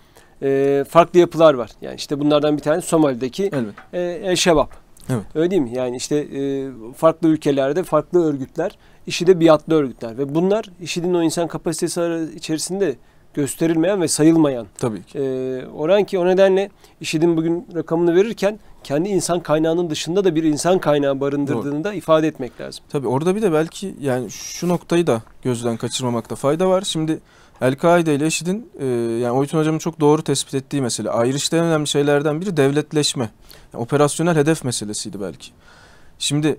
e, farklı yapılar var. Yani işte bunlardan bir tanesi Somali'deki evet. E, El-Şebab. Evet. Öyle değil mi? Yani işte e, farklı ülkelerde farklı örgütler, işi de biatlı örgütler ve bunlar IŞİD'in o insan kapasitesi içerisinde gösterilmeyen ve sayılmayan. Tabii ki. E, oran ki o nedenle IŞİD'in bugün rakamını verirken kendi insan kaynağının dışında da bir insan kaynağı barındırdığını Doğru. da ifade etmek lazım. Tabii orada bir de belki yani şu noktayı da gözden kaçırmamakta fayda var. Şimdi El-Kaide ile IŞİD'in e, yani Oytun Hocam'ın çok doğru tespit ettiği mesele. Ayrıştıran önemli şeylerden biri devletleşme. Yani operasyonel hedef meselesiydi belki. Şimdi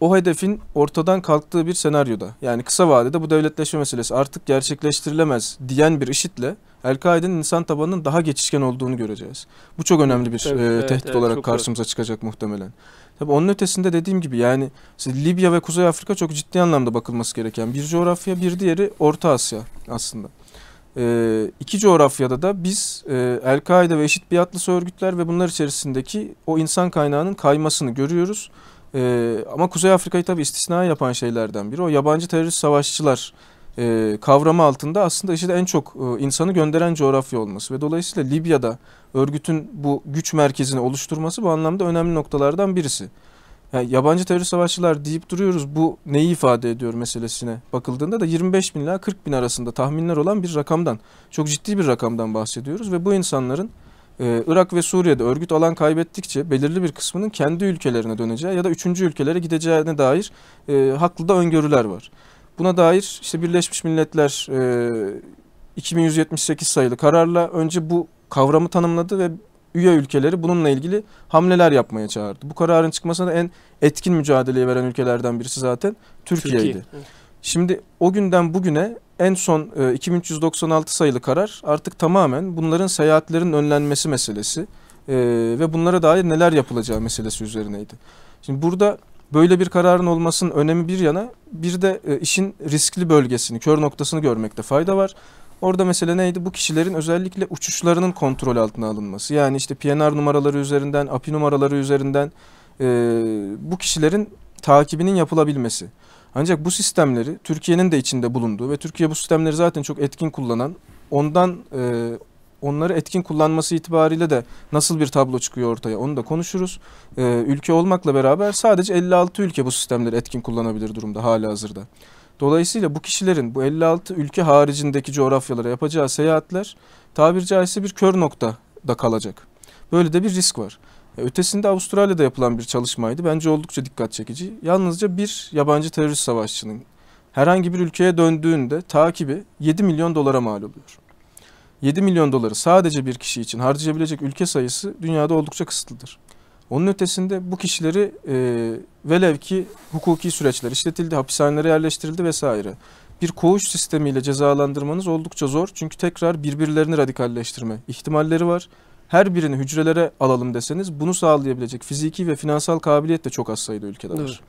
o hedefin ortadan kalktığı bir senaryoda yani kısa vadede bu devletleşme meselesi artık gerçekleştirilemez diyen bir IŞİD'le El-Kaide'nin insan tabanının daha geçişken olduğunu göreceğiz. Bu çok önemli bir evet, e, tehdit evet, olarak karşımıza öyle. çıkacak muhtemelen. Tabi onun ötesinde dediğim gibi yani Libya ve Kuzey Afrika çok ciddi anlamda bakılması gereken bir coğrafya, bir diğeri Orta Asya aslında. E, iki coğrafyada da biz e, El-Kaide ve eşit biatlısı örgütler ve bunlar içerisindeki o insan kaynağının kaymasını görüyoruz. E, ama Kuzey Afrika'yı tabi istisna yapan şeylerden biri o yabancı terörist savaşçılar e, kavramı altında aslında işte en çok e, insanı gönderen coğrafya olması ve dolayısıyla Libya'da örgütün bu güç merkezini oluşturması bu anlamda önemli noktalardan birisi. Yani yabancı terör savaşçılar deyip duruyoruz bu neyi ifade ediyor meselesine bakıldığında da 25 bin ila 40 bin arasında tahminler olan bir rakamdan çok ciddi bir rakamdan bahsediyoruz ve bu insanların e, Irak ve Suriye'de örgüt alan kaybettikçe belirli bir kısmının kendi ülkelerine döneceği ya da üçüncü ülkelere gideceğine dair e, haklı da öngörüler var. Buna dair işte Birleşmiş Milletler e, 2178 sayılı kararla önce bu kavramı tanımladı ve üye ülkeleri bununla ilgili hamleler yapmaya çağırdı. Bu kararın çıkmasına en etkin mücadeleyi veren ülkelerden birisi zaten Türkiye'ydi. Türkiye. Evet. Şimdi o günden bugüne en son e, 2396 sayılı karar artık tamamen bunların seyahatlerin önlenmesi meselesi e, ve bunlara dair neler yapılacağı meselesi üzerineydi. Şimdi burada Böyle bir kararın olmasının önemi bir yana bir de e, işin riskli bölgesini, kör noktasını görmekte fayda var. Orada mesele neydi? Bu kişilerin özellikle uçuşlarının kontrol altına alınması. Yani işte PNR numaraları üzerinden, API numaraları üzerinden e, bu kişilerin takibinin yapılabilmesi. Ancak bu sistemleri Türkiye'nin de içinde bulunduğu ve Türkiye bu sistemleri zaten çok etkin kullanan, ondan e, onları etkin kullanması itibariyle de nasıl bir tablo çıkıyor ortaya onu da konuşuruz. Ee, ülke olmakla beraber sadece 56 ülke bu sistemleri etkin kullanabilir durumda hala hazırda. Dolayısıyla bu kişilerin bu 56 ülke haricindeki coğrafyalara yapacağı seyahatler tabiri caizse bir kör nokta da kalacak. Böyle de bir risk var. Ee, ötesinde Avustralya'da yapılan bir çalışmaydı. Bence oldukça dikkat çekici. Yalnızca bir yabancı terörist savaşçının herhangi bir ülkeye döndüğünde takibi 7 milyon dolara mal oluyor. 7 milyon doları sadece bir kişi için harcayabilecek ülke sayısı dünyada oldukça kısıtlıdır. Onun ötesinde bu kişileri e, velev ki hukuki süreçler işletildi, hapishanelere yerleştirildi vesaire. Bir koğuş sistemiyle cezalandırmanız oldukça zor. Çünkü tekrar birbirlerini radikalleştirme ihtimalleri var. Her birini hücrelere alalım deseniz bunu sağlayabilecek fiziki ve finansal kabiliyet de çok az sayıda ülkede var.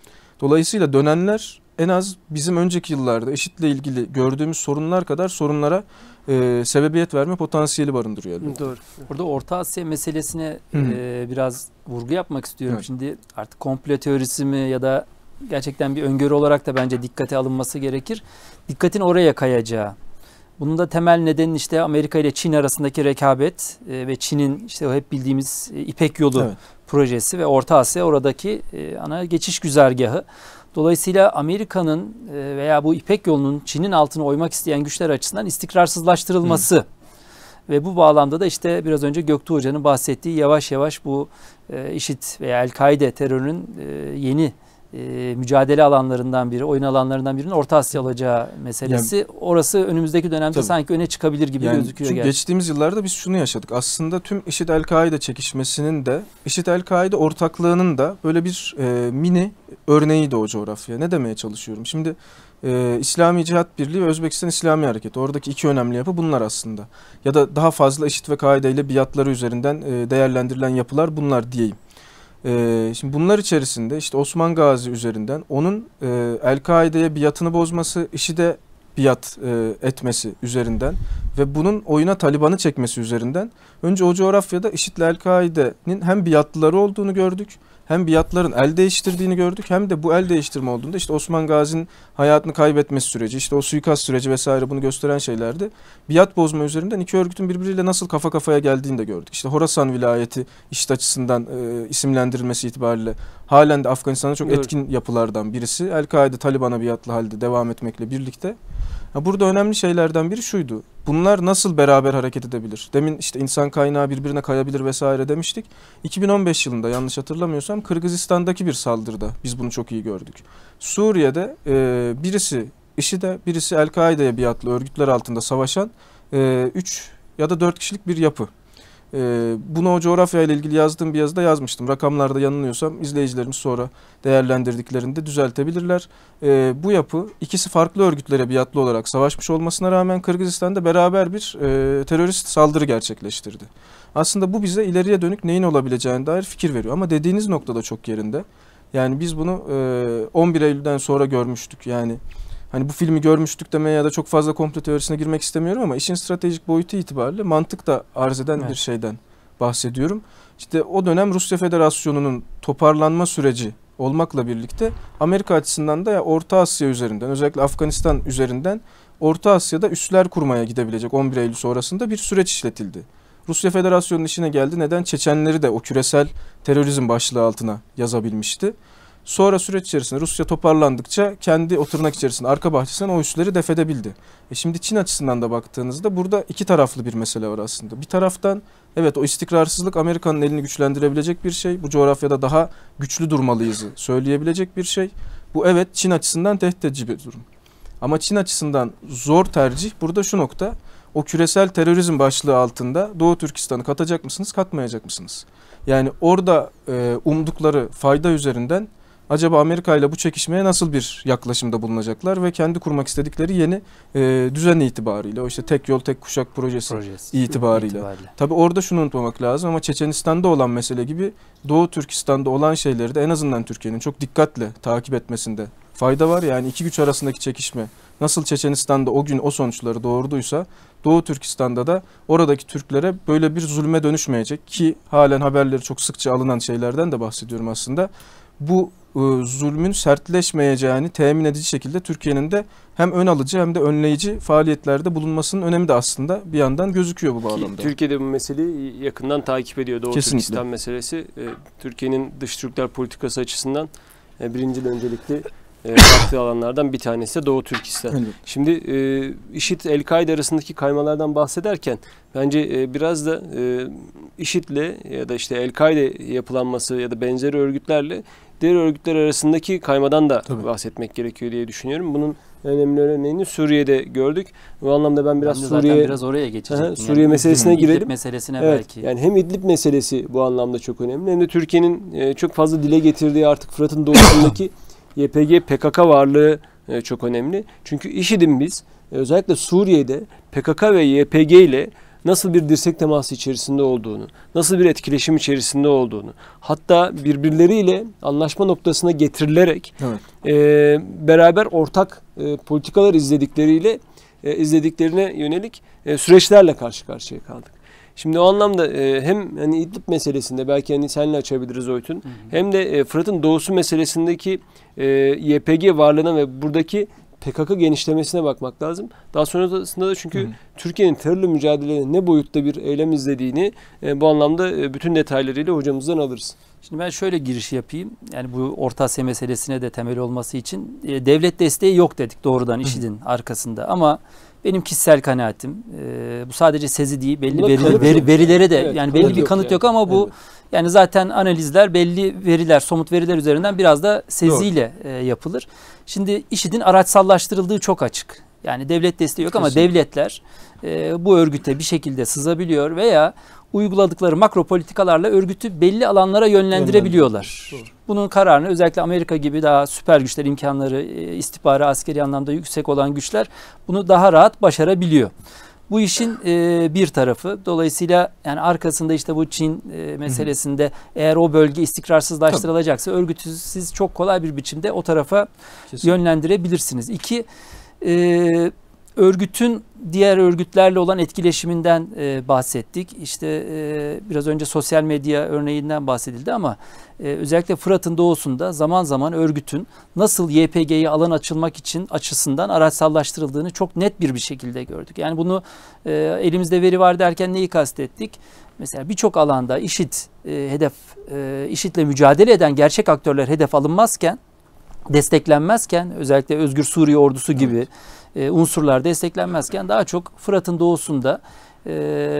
Dolayısıyla dönenler en az bizim önceki yıllarda eşitle ilgili gördüğümüz sorunlar kadar sorunlara e, sebebiyet verme potansiyeli barındırıyor. Doğru. Burada Orta Asya meselesine e, biraz vurgu yapmak istiyorum. Evet. Şimdi artık komple teorisi mi ya da gerçekten bir öngörü olarak da bence dikkate alınması gerekir. Dikkatin oraya kayacağı. Bunun da temel nedeni işte Amerika ile Çin arasındaki rekabet e, ve Çin'in işte hep bildiğimiz e, İpek Yolu evet. projesi ve Orta Asya oradaki e, ana geçiş güzergahı. Dolayısıyla Amerika'nın e, veya bu İpek yolunun Çin'in altını oymak isteyen güçler açısından istikrarsızlaştırılması Hı. ve bu bağlamda da işte biraz önce Göktuğ Hoca'nın bahsettiği yavaş yavaş bu e, IŞİD veya El-Kaide terörünün e, yeni e, mücadele alanlarından biri, oyun alanlarından birinin Orta Asya olacağı meselesi. Yani, Orası önümüzdeki dönemde tabii, sanki öne çıkabilir gibi yani, gözüküyor. Çünkü geçtiğimiz yıllarda biz şunu yaşadık. Aslında tüm IŞİD-El-Kaide çekişmesinin de, IŞİD-El-Kaide ortaklığının da böyle bir e, mini örneği de o coğrafya. Ne demeye çalışıyorum? Şimdi e, İslami Cihat Birliği ve Özbekistan İslami Hareketi. Oradaki iki önemli yapı bunlar aslında. Ya da daha fazla IŞİD ve Kaide ile biatları üzerinden e, değerlendirilen yapılar bunlar diyeyim. Ee, şimdi bunlar içerisinde işte Osman Gazi üzerinden onun e, El-Kaide'ye biatını bozması, işi de biat e, etmesi üzerinden ve bunun oyuna Taliban'ı çekmesi üzerinden önce o coğrafyada IŞİD'le El-Kaide'nin hem biatlıları olduğunu gördük hem biatların el değiştirdiğini gördük hem de bu el değiştirme olduğunda işte Osman Gazi'nin hayatını kaybetmesi süreci, işte o suikast süreci vesaire bunu gösteren şeylerdi. Biat bozma üzerinden iki örgütün birbiriyle nasıl kafa kafaya geldiğini de gördük. İşte Horasan vilayeti işte açısından e, isimlendirilmesi itibariyle halen de Afganistan'da çok evet. etkin yapılardan birisi. El-Kaide Taliban'a biatlı halde devam etmekle birlikte Burada önemli şeylerden biri şuydu. Bunlar nasıl beraber hareket edebilir? Demin işte insan kaynağı birbirine kayabilir vesaire demiştik. 2015 yılında yanlış hatırlamıyorsam Kırgızistan'daki bir saldırıda biz bunu çok iyi gördük. Suriye'de e, birisi IŞİD'e birisi El-Kaide'ye biatlı örgütler altında savaşan 3 e, ya da 4 kişilik bir yapı. Ee, bunu o coğrafya ile ilgili yazdığım bir yazıda yazmıştım. Rakamlarda yanılıyorsam izleyicilerimiz sonra değerlendirdiklerinde düzeltebilirler. Ee, bu yapı ikisi farklı örgütlere biatlı olarak savaşmış olmasına rağmen Kırgızistan'da beraber bir e, terörist saldırı gerçekleştirdi. Aslında bu bize ileriye dönük neyin olabileceğine dair fikir veriyor. Ama dediğiniz nokta da çok yerinde. Yani biz bunu e, 11 Eylül'den sonra görmüştük. Yani hani bu filmi görmüştük demeye ya da çok fazla komplo teorisine girmek istemiyorum ama işin stratejik boyutu itibariyle mantık da arz eden evet. bir şeyden bahsediyorum. İşte o dönem Rusya Federasyonu'nun toparlanma süreci olmakla birlikte Amerika açısından da ya Orta Asya üzerinden özellikle Afganistan üzerinden Orta Asya'da üsler kurmaya gidebilecek 11 Eylül sonrasında bir süreç işletildi. Rusya Federasyonu'nun işine geldi. Neden? Çeçenleri de o küresel terörizm başlığı altına yazabilmişti. Sonra süreç içerisinde Rusya toparlandıkça kendi oturnak içerisinde arka bahçesinden o üsleri def edebildi. E şimdi Çin açısından da baktığınızda burada iki taraflı bir mesele var aslında. Bir taraftan evet o istikrarsızlık Amerika'nın elini güçlendirebilecek bir şey. Bu coğrafyada daha güçlü durmalıyız söyleyebilecek bir şey. Bu evet Çin açısından tehdit edici bir durum. Ama Çin açısından zor tercih burada şu nokta. O küresel terörizm başlığı altında Doğu Türkistan'ı katacak mısınız, katmayacak mısınız? Yani orada e, umdukları fayda üzerinden acaba Amerika ile bu çekişmeye nasıl bir yaklaşımda bulunacaklar ve kendi kurmak istedikleri yeni e, düzen itibariyle o işte tek yol tek kuşak projesi, projesi. itibariyle. itibariyle. orada şunu unutmamak lazım ama Çeçenistan'da olan mesele gibi Doğu Türkistan'da olan şeyleri de en azından Türkiye'nin çok dikkatle takip etmesinde fayda var. Yani iki güç arasındaki çekişme nasıl Çeçenistan'da o gün o sonuçları doğurduysa Doğu Türkistan'da da oradaki Türklere böyle bir zulme dönüşmeyecek ki halen haberleri çok sıkça alınan şeylerden de bahsediyorum aslında. Bu e, zulmün sertleşmeyeceğini temin edici şekilde Türkiye'nin de hem ön alıcı hem de önleyici faaliyetlerde bulunmasının önemi de aslında bir yandan gözüküyor bu bağlamda. Ki, Türkiye'de bu meseleyi yakından takip ediyor Doğu Kesinlikle. Türkistan meselesi. E, Türkiye'nin dış Türkler politikası açısından e, birinci öncelikli farklı alanlardan bir tanesi de Doğu Türkistan. Evet. Şimdi e, El-Kaide arasındaki kaymalardan bahsederken bence biraz da e, IŞİD'le ya da işte El-Kaide yapılanması ya da benzeri örgütlerle terör örgütler arasındaki kaymadan da Tabii. bahsetmek gerekiyor diye düşünüyorum. Bunun en önemli örneğini Suriye'de gördük. Bu anlamda ben biraz ben Suriye biraz oraya geçeceğim. Yani Suriye meselesine İdlib girelim. meselesine evet, belki. Yani hem İdlib meselesi bu anlamda çok önemli hem de Türkiye'nin e, çok fazla dile getirdiği artık Fırat'ın <coughs> doğusundaki YPG PKK varlığı e, çok önemli. Çünkü işidim biz e, özellikle Suriye'de PKK ve YPG ile nasıl bir dirsek teması içerisinde olduğunu, nasıl bir etkileşim içerisinde olduğunu, hatta birbirleriyle anlaşma noktasına getirilerek evet. e, beraber ortak e, politikalar izledikleriyle e, izlediklerine yönelik e, süreçlerle karşı karşıya kaldık. Şimdi o anlamda e, hem hani İdlib meselesinde belki hani senle açabiliriz Oytun. Hı hı. Hem de e, Fırat'ın doğusu meselesindeki e, YPG varlığına ve buradaki PKK genişlemesine bakmak lazım. Daha sonrasında da çünkü Türkiye'nin terörle mücadelede ne boyutta bir eylem izlediğini e, bu anlamda e, bütün detaylarıyla hocamızdan alırız. Şimdi ben şöyle giriş yapayım. Yani bu Orta Asya meselesine de temel olması için e, devlet desteği yok dedik doğrudan işidin arkasında ama benim kişisel kanaatim e, bu sadece sezi değil belli veri, veri, verilere de evet, yani belli bir kanıt yok, yok ama bu evet yani zaten analizler belli veriler, somut veriler üzerinden biraz da seziyle e, yapılır. Şimdi IŞİD'in araçsallaştırıldığı çok açık. Yani devlet desteği yok ama devletler e, bu örgüte bir şekilde sızabiliyor veya uyguladıkları makro politikalarla örgütü belli alanlara yönlendirebiliyorlar. Doğru. Bunun kararını özellikle Amerika gibi daha süper güçler imkanları, e, istihbari askeri anlamda yüksek olan güçler bunu daha rahat başarabiliyor. Bu işin e, bir tarafı. Dolayısıyla yani arkasında işte bu Çin e, meselesinde Hı-hı. eğer o bölge istikrarsızlaştırılacaksa Tabii. örgütü çok kolay bir biçimde o tarafa Kesinlikle. yönlendirebilirsiniz. İki, e, örgütün diğer örgütlerle olan etkileşiminden e, bahsettik. İşte e, biraz önce sosyal medya örneğinden bahsedildi ama e, özellikle Fırat'ın doğusunda zaman zaman örgütün nasıl YPG'ye alan açılmak için açısından araçsallaştırıldığını çok net bir bir şekilde gördük. Yani bunu e, elimizde veri var derken neyi kastettik? Mesela birçok alanda işit e, hedef, e, IŞİD'le mücadele eden gerçek aktörler hedef alınmazken desteklenmezken özellikle Özgür Suriye ordusu gibi evet e, unsurlar desteklenmezken daha çok Fırat'ın doğusunda e,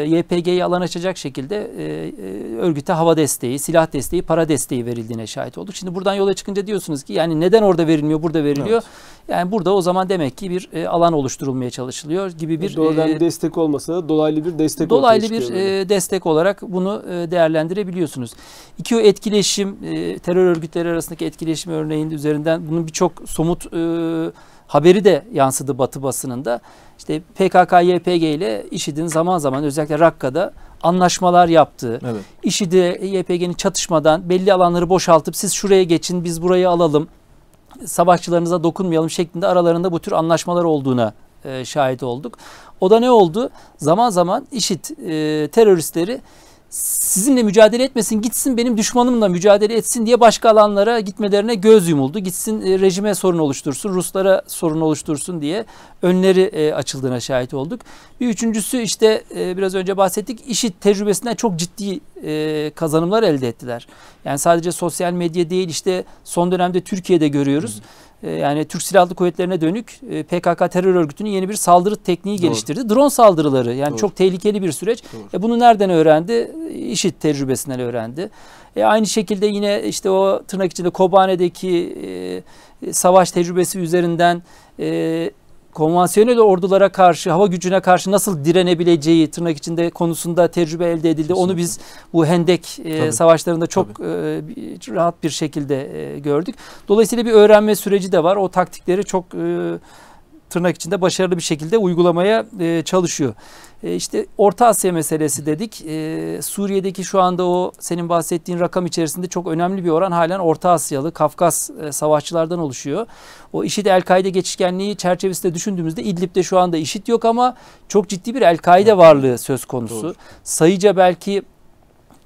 YPG'yi alan açacak şekilde e, e, örgüte hava desteği, silah desteği, para desteği verildiğine şahit olduk. Şimdi buradan yola çıkınca diyorsunuz ki yani neden orada verilmiyor, burada veriliyor? Evet. Yani burada o zaman demek ki bir e, alan oluşturulmaya çalışılıyor gibi bir... Doğrudan e, destek olmasa da dolaylı bir destek Dolaylı bir e, destek olarak bunu değerlendirebiliyorsunuz. İki o etkileşim, terör örgütleri arasındaki etkileşim örneğinin üzerinden bunun birçok somut... E, haberi de yansıdı Batı basınında. İşte PKK-YPG ile IŞİD'in zaman zaman özellikle Rakka'da anlaşmalar yaptığı, evet. IŞİD'i YPG'nin çatışmadan belli alanları boşaltıp siz şuraya geçin biz burayı alalım, savaşçılarınıza dokunmayalım şeklinde aralarında bu tür anlaşmalar olduğuna e, şahit olduk. O da ne oldu? Zaman zaman IŞİD e, teröristleri sizinle mücadele etmesin gitsin benim düşmanımla mücadele etsin diye başka alanlara gitmelerine göz yumuldu. Gitsin e, rejime sorun oluştursun, Ruslara sorun oluştursun diye önleri e, açıldığına şahit olduk. Bir üçüncüsü işte e, biraz önce bahsettik işi tecrübesinden çok ciddi kazanımlar elde ettiler. Yani sadece sosyal medya değil işte son dönemde Türkiye'de görüyoruz. Hmm e, yani Türk Silahlı Kuvvetlerine dönük e, PKK terör örgütünün yeni bir saldırı tekniği Doğru. geliştirdi. Drone saldırıları yani Doğru. çok tehlikeli bir süreç. E bunu nereden öğrendi? İşit tecrübesinden öğrendi. E aynı şekilde yine işte o tırnak içinde Kobane'deki e, savaş tecrübesi üzerinden e, konvansiyonel ordulara karşı, hava gücüne karşı nasıl direnebileceği tırnak içinde konusunda tecrübe elde edildi. Kesinlikle. Onu biz bu Hendek e, savaşlarında çok e, rahat bir şekilde e, gördük. Dolayısıyla bir öğrenme süreci de var. O taktikleri çok e, tırnak içinde başarılı bir şekilde uygulamaya e, çalışıyor. E, işte Orta Asya meselesi dedik. E, Suriye'deki şu anda o senin bahsettiğin rakam içerisinde çok önemli bir oran halen Orta Asyalı, Kafkas e, savaşçılardan oluşuyor. O IŞİD El-Kaide geçişkenliği çerçevesinde düşündüğümüzde İdlib'de şu anda IŞİD yok ama çok ciddi bir El-Kaide varlığı söz konusu. Doğru. Sayıca belki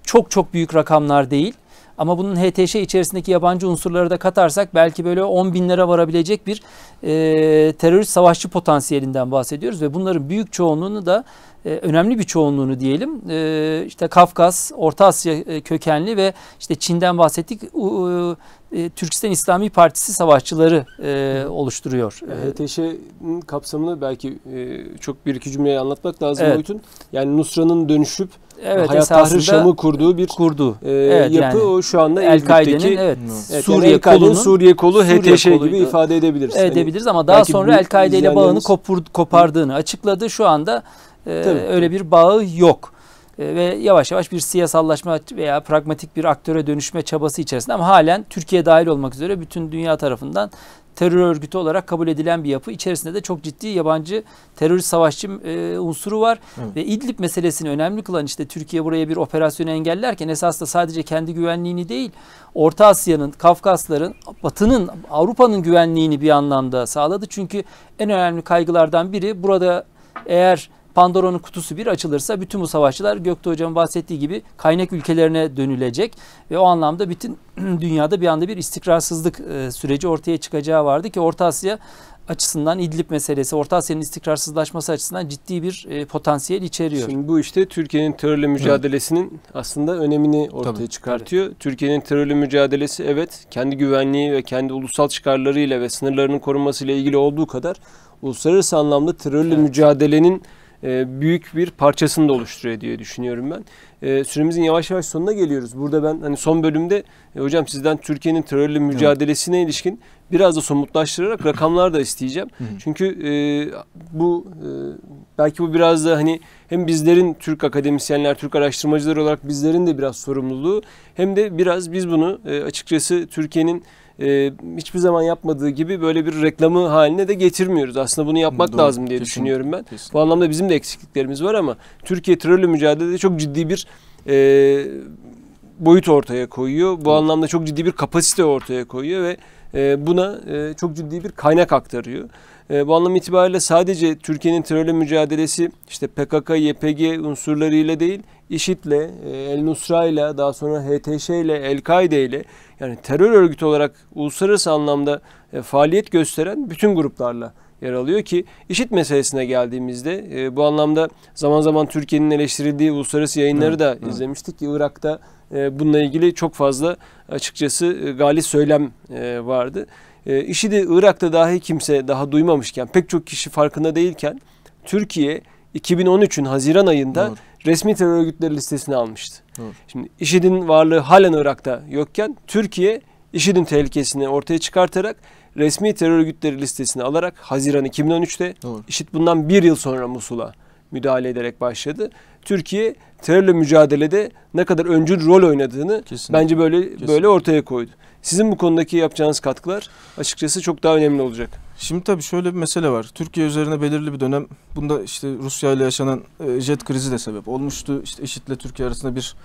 çok çok büyük rakamlar değil ama bunun HTŞ içerisindeki yabancı unsurları da katarsak belki böyle 10 binlere varabilecek bir e, terörist savaşçı potansiyelinden bahsediyoruz. Ve bunların büyük çoğunluğunu da e, önemli bir çoğunluğunu diyelim e, işte Kafkas, Orta Asya e, kökenli ve işte Çin'den bahsettik. E, e, Türkistan İslami Partisi savaşçıları e, oluşturuyor. E, HTŞ'nin kapsamını belki e, çok bir iki cümleyle anlatmak lazım evet. Boyut'un. Yani Nusra'nın dönüşüp evet, e, Hayat Tahrir Şam'ı kurduğu bir kurdu. E, evet, yapı yani, o şu anda El-Kaide'nin evet, evet, Suriye, yani kolunun, Suriye kolu HTŞ Suriye gibi ifade edebiliriz. Evet, hani edebiliriz ama daha sonra El-Kaide ile bağını kopur, kopardığını açıkladı. Şu anda e, Tabii. öyle bir bağı yok. Ee, ve yavaş yavaş bir siyasallaşma veya pragmatik bir aktöre dönüşme çabası içerisinde ama halen Türkiye dahil olmak üzere bütün dünya tarafından terör örgütü olarak kabul edilen bir yapı. İçerisinde de çok ciddi yabancı terörist savaşçı e, unsuru var. Evet. Ve İdlib meselesini önemli kılan işte Türkiye buraya bir operasyonu engellerken esas da sadece kendi güvenliğini değil Orta Asya'nın, Kafkasların, Batı'nın, Avrupa'nın güvenliğini bir anlamda sağladı. Çünkü en önemli kaygılardan biri burada eğer Pandora'nın kutusu bir açılırsa bütün bu savaşçılar Gökte Hocam bahsettiği gibi kaynak ülkelerine dönülecek ve o anlamda bütün <clears throat> dünyada bir anda bir istikrarsızlık e, süreci ortaya çıkacağı vardı ki Orta Asya açısından İdlib meselesi, Orta Asya'nın istikrarsızlaşması açısından ciddi bir e, potansiyel içeriyor. Şimdi bu işte Türkiye'nin terörle mücadelesinin evet. aslında önemini ortaya Tabii. çıkartıyor. Tabii. Türkiye'nin terörle mücadelesi evet kendi güvenliği ve kendi ulusal çıkarlarıyla ve sınırlarının korunmasıyla ilgili olduğu kadar uluslararası anlamda terörle evet. mücadelenin e, büyük bir parçasını da oluşturuyor diye düşünüyorum ben. E, süremizin yavaş yavaş sonuna geliyoruz. Burada ben hani son bölümde e, hocam sizden Türkiye'nin terörle mücadelesine evet. ilişkin biraz da somutlaştırarak rakamlar da isteyeceğim. Çünkü bu belki bu biraz da hani hem bizlerin Türk akademisyenler, Türk araştırmacılar olarak bizlerin de biraz sorumluluğu hem de biraz biz bunu açıkçası Türkiye'nin e, hiçbir zaman yapmadığı gibi böyle bir reklamı haline de getirmiyoruz. Aslında bunu yapmak Doğru, lazım diye kesin, düşünüyorum ben. Kesin. Bu anlamda bizim de eksikliklerimiz var ama Türkiye terörle mücadelede çok ciddi bir e, boyut ortaya koyuyor. Bu Doğru. anlamda çok ciddi bir kapasite ortaya koyuyor ve e, buna e, çok ciddi bir kaynak aktarıyor. E, bu anlam itibariyle sadece Türkiye'nin terörle mücadelesi işte PKK, YPG unsurlarıyla değil, IŞİD'le, e, El Nusra'yla, daha sonra HTŞ'yle, El-Kaide ile, yani terör örgütü olarak uluslararası anlamda e, faaliyet gösteren bütün gruplarla yer alıyor ki işit meselesine geldiğimizde e, bu anlamda zaman zaman Türkiye'nin eleştirildiği uluslararası yayınları evet, da evet. izlemiştik. Irak'ta e, bununla ilgili çok fazla açıkçası e, gali söylem e, vardı. E, IŞİD'i Irak'ta dahi kimse daha duymamışken pek çok kişi farkında değilken Türkiye 2013'ün Haziran ayında Doğru resmi terör örgütleri listesine almıştı. Evet. Şimdi IŞİD'in varlığı halen Irak'ta yokken Türkiye IŞİD'in tehlikesini ortaya çıkartarak resmi terör örgütleri listesine alarak Haziran 2013'te Doğru. IŞİD bundan bir yıl sonra Musul'a müdahale ederek başladı. Türkiye terörle mücadelede ne kadar öncü rol oynadığını Kesinlikle. bence böyle Kesinlikle. böyle ortaya koydu. Sizin bu konudaki yapacağınız katkılar açıkçası çok daha önemli olacak. Şimdi tabii şöyle bir mesele var. Türkiye üzerine belirli bir dönem bunda işte Rusya ile yaşanan e, jet krizi de sebep olmuştu. İşte IŞİD'le Türkiye arasında bir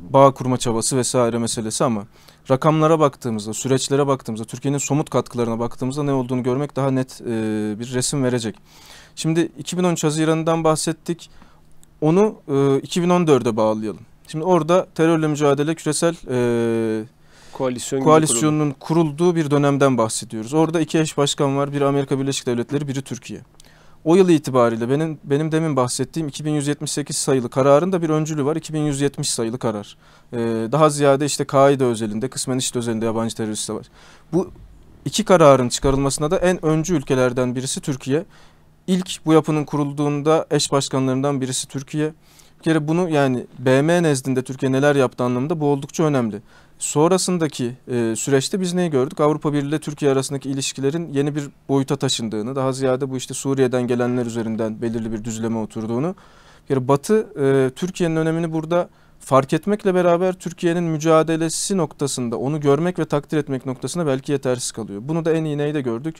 bağ kurma çabası vesaire meselesi ama rakamlara baktığımızda, süreçlere baktığımızda, Türkiye'nin somut katkılarına baktığımızda ne olduğunu görmek daha net e, bir resim verecek. Şimdi 2013 Haziran'dan bahsettik. Onu e, 2014'e bağlayalım. Şimdi orada terörle mücadele küresel e, koalisyon koalisyonunun kurulduğu bir dönemden bahsediyoruz. Orada iki eş başkan var. Biri Amerika Birleşik Devletleri, biri Türkiye. O yıl itibariyle benim benim demin bahsettiğim 2178 sayılı kararın da bir öncülü var. 2170 sayılı karar. Ee, daha ziyade işte KAI'de özelinde, kısmen işte özelinde yabancı terörist var. Bu iki kararın çıkarılmasına da en öncü ülkelerden birisi Türkiye. İlk bu yapının kurulduğunda eş başkanlarından birisi Türkiye. Bir kere bunu yani BM nezdinde Türkiye neler yaptı anlamında bu oldukça önemli. Sonrasındaki e, süreçte biz neyi gördük? Avrupa Birliği ile Türkiye arasındaki ilişkilerin yeni bir boyuta taşındığını, daha ziyade bu işte Suriye'den gelenler üzerinden belirli bir düzleme oturduğunu. Yani Batı e, Türkiye'nin önemini burada fark etmekle beraber Türkiye'nin mücadelesi noktasında onu görmek ve takdir etmek noktasında belki yetersiz kalıyor. Bunu da en iyi neyde gördük?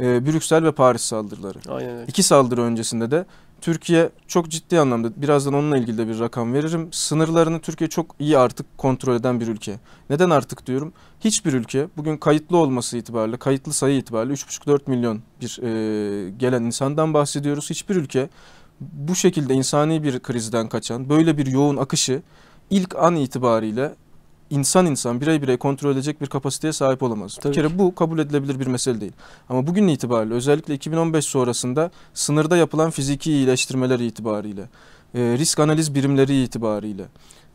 E, Brüksel ve Paris saldırıları. Aynen öyle. İki saldırı öncesinde de Türkiye çok ciddi anlamda birazdan onunla ilgili de bir rakam veririm. Sınırlarını Türkiye çok iyi artık kontrol eden bir ülke. Neden artık diyorum? Hiçbir ülke bugün kayıtlı olması itibariyle, kayıtlı sayı itibariyle 3,5-4 milyon bir e, gelen insandan bahsediyoruz. Hiçbir ülke bu şekilde insani bir krizden kaçan, böyle bir yoğun akışı ilk an itibariyle insan insan birey birey kontrol edecek bir kapasiteye sahip olamaz. Tabii bir kere ki. bu kabul edilebilir bir mesele değil. Ama bugün itibariyle özellikle 2015 sonrasında sınırda yapılan fiziki iyileştirmeler itibariyle, e, risk analiz birimleri itibariyle,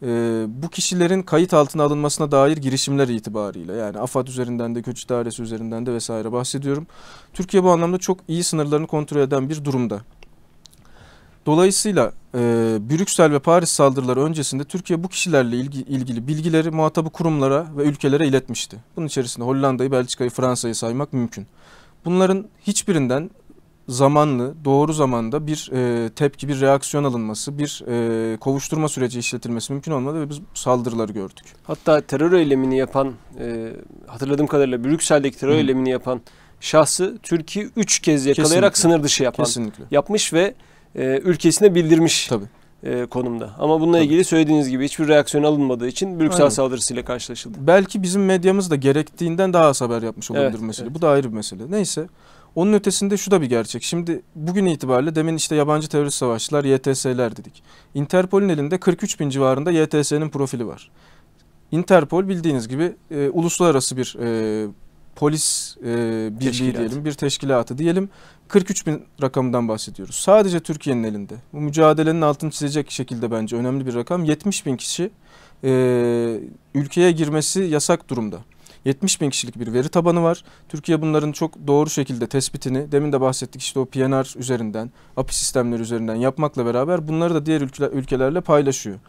e, bu kişilerin kayıt altına alınmasına dair girişimler itibariyle yani AFAD üzerinden de köç dairesi üzerinden de vesaire bahsediyorum. Türkiye bu anlamda çok iyi sınırlarını kontrol eden bir durumda. Dolayısıyla e, Brüksel ve Paris saldırıları öncesinde Türkiye bu kişilerle ilgi, ilgili bilgileri muhatabı kurumlara ve ülkelere iletmişti. Bunun içerisinde Hollanda'yı, Belçika'yı, Fransa'yı saymak mümkün. Bunların hiçbirinden zamanlı, doğru zamanda bir e, tepki, bir reaksiyon alınması, bir e, kovuşturma süreci işletilmesi mümkün olmadı ve biz saldırıları gördük. Hatta terör eylemini yapan, e, hatırladığım kadarıyla Brüksel'deki terör Hı. eylemini yapan şahsı Türkiye 3 kez yakalayarak Kesinlikle. sınır dışı yapan, yapmış ve e, ülkesine bildirmiş Tabii. E, konumda. Ama bununla Tabii. ilgili söylediğiniz gibi hiçbir reaksiyon alınmadığı için Brüksel Aynen. saldırısıyla karşılaşıldı. Belki bizim medyamız da gerektiğinden daha az haber yapmış olabilir evet, mesele. Evet. Bu da ayrı bir mesele. Neyse. Onun ötesinde şu da bir gerçek. Şimdi bugün itibariyle demin işte yabancı terörist savaşçılar, YTS'ler dedik. Interpol'ün elinde 43 bin civarında YTS'nin profili var. Interpol bildiğiniz gibi e, uluslararası bir e, polis e, birliği Teşkilat. diyelim, bir teşkilatı diyelim. 43 bin rakamından bahsediyoruz. Sadece Türkiye'nin elinde. Bu mücadelenin altını çizecek şekilde bence önemli bir rakam. 70 bin kişi e, ülkeye girmesi yasak durumda. 70 bin kişilik bir veri tabanı var. Türkiye bunların çok doğru şekilde tespitini demin de bahsettik işte o PNR üzerinden, API sistemleri üzerinden yapmakla beraber bunları da diğer ülkelerle paylaşıyor.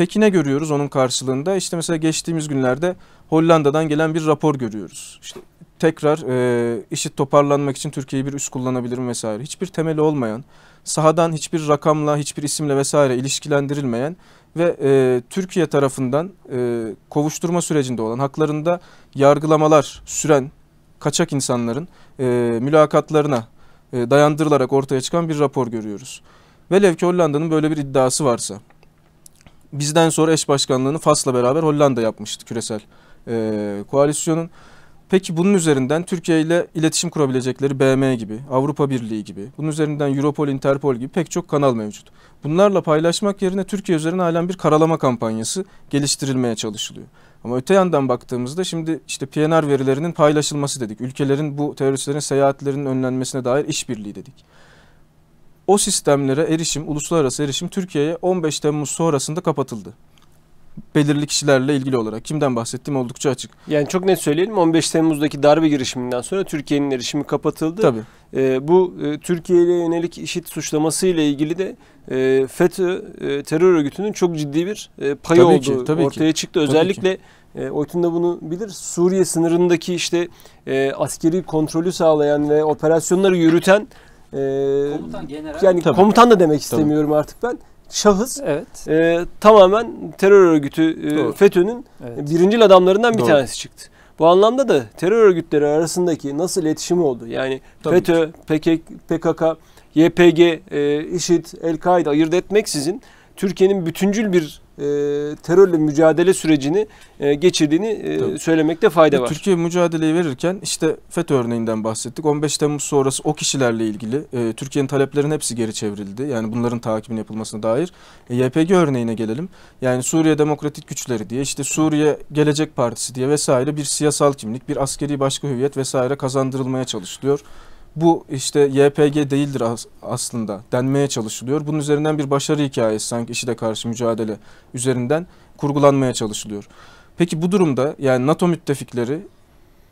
Peki ne görüyoruz onun karşılığında? İşte mesela geçtiğimiz günlerde Hollanda'dan gelen bir rapor görüyoruz. İşte tekrar e, işit toparlanmak için Türkiye'yi bir üst kullanabilir mi vesaire. Hiçbir temeli olmayan, sahadan hiçbir rakamla, hiçbir isimle vesaire ilişkilendirilmeyen ve e, Türkiye tarafından e, kovuşturma sürecinde olan haklarında yargılamalar süren kaçak insanların e, mülakatlarına e, dayandırılarak ortaya çıkan bir rapor görüyoruz. Velev ki Hollanda'nın böyle bir iddiası varsa bizden sonra eş başkanlığını Fas'la beraber Hollanda yapmıştı küresel e, koalisyonun. Peki bunun üzerinden Türkiye ile iletişim kurabilecekleri BM gibi, Avrupa Birliği gibi, bunun üzerinden Europol, Interpol gibi pek çok kanal mevcut. Bunlarla paylaşmak yerine Türkiye üzerine halen bir karalama kampanyası geliştirilmeye çalışılıyor. Ama öte yandan baktığımızda şimdi işte PNR verilerinin paylaşılması dedik. Ülkelerin bu teröristlerin seyahatlerinin önlenmesine dair işbirliği dedik o sistemlere erişim, uluslararası erişim Türkiye'ye 15 Temmuz sonrasında kapatıldı. Belirli kişilerle ilgili olarak. Kimden bahsettiğim oldukça açık. Yani çok net söyleyelim 15 Temmuz'daki darbe girişiminden sonra Türkiye'nin erişimi kapatıldı. Tabii. E, bu e, Türkiye ile yönelik işit suçlaması ile ilgili de e, FETÖ e, terör örgütünün çok ciddi bir e, payı tabii olduğu ki, tabii ortaya ki. çıktı. Özellikle e, Oytun da bunu bilir. Suriye sınırındaki işte e, askeri kontrolü sağlayan ve operasyonları yürüten ee, komutan general. Yani Tabii. komutan da demek istemiyorum Tabii. artık ben. Şahıs evet. e, tamamen terör örgütü e, FETÖ'nün evet. birincil adamlarından bir Doğru. tanesi çıktı. Bu anlamda da terör örgütleri arasındaki nasıl iletişim oldu? Yani Tabii FETÖ, PKK, PKK YPG, e, IŞİD, El-Kaide ayırt etmeksizin Türkiye'nin bütüncül bir e, terörle mücadele sürecini e, geçirdiğini e, söylemekte fayda var. Türkiye mücadeleyi verirken işte FETÖ örneğinden bahsettik. 15 Temmuz sonrası o kişilerle ilgili e, Türkiye'nin taleplerinin hepsi geri çevrildi. Yani bunların takibinin yapılmasına dair. E, YPG örneğine gelelim. Yani Suriye Demokratik Güçleri diye işte Suriye Gelecek Partisi diye vesaire bir siyasal kimlik, bir askeri başka hüviyet vesaire kazandırılmaya çalışılıyor bu işte YPG değildir as aslında denmeye çalışılıyor. Bunun üzerinden bir başarı hikayesi sanki işi de karşı mücadele üzerinden kurgulanmaya çalışılıyor. Peki bu durumda yani NATO müttefikleri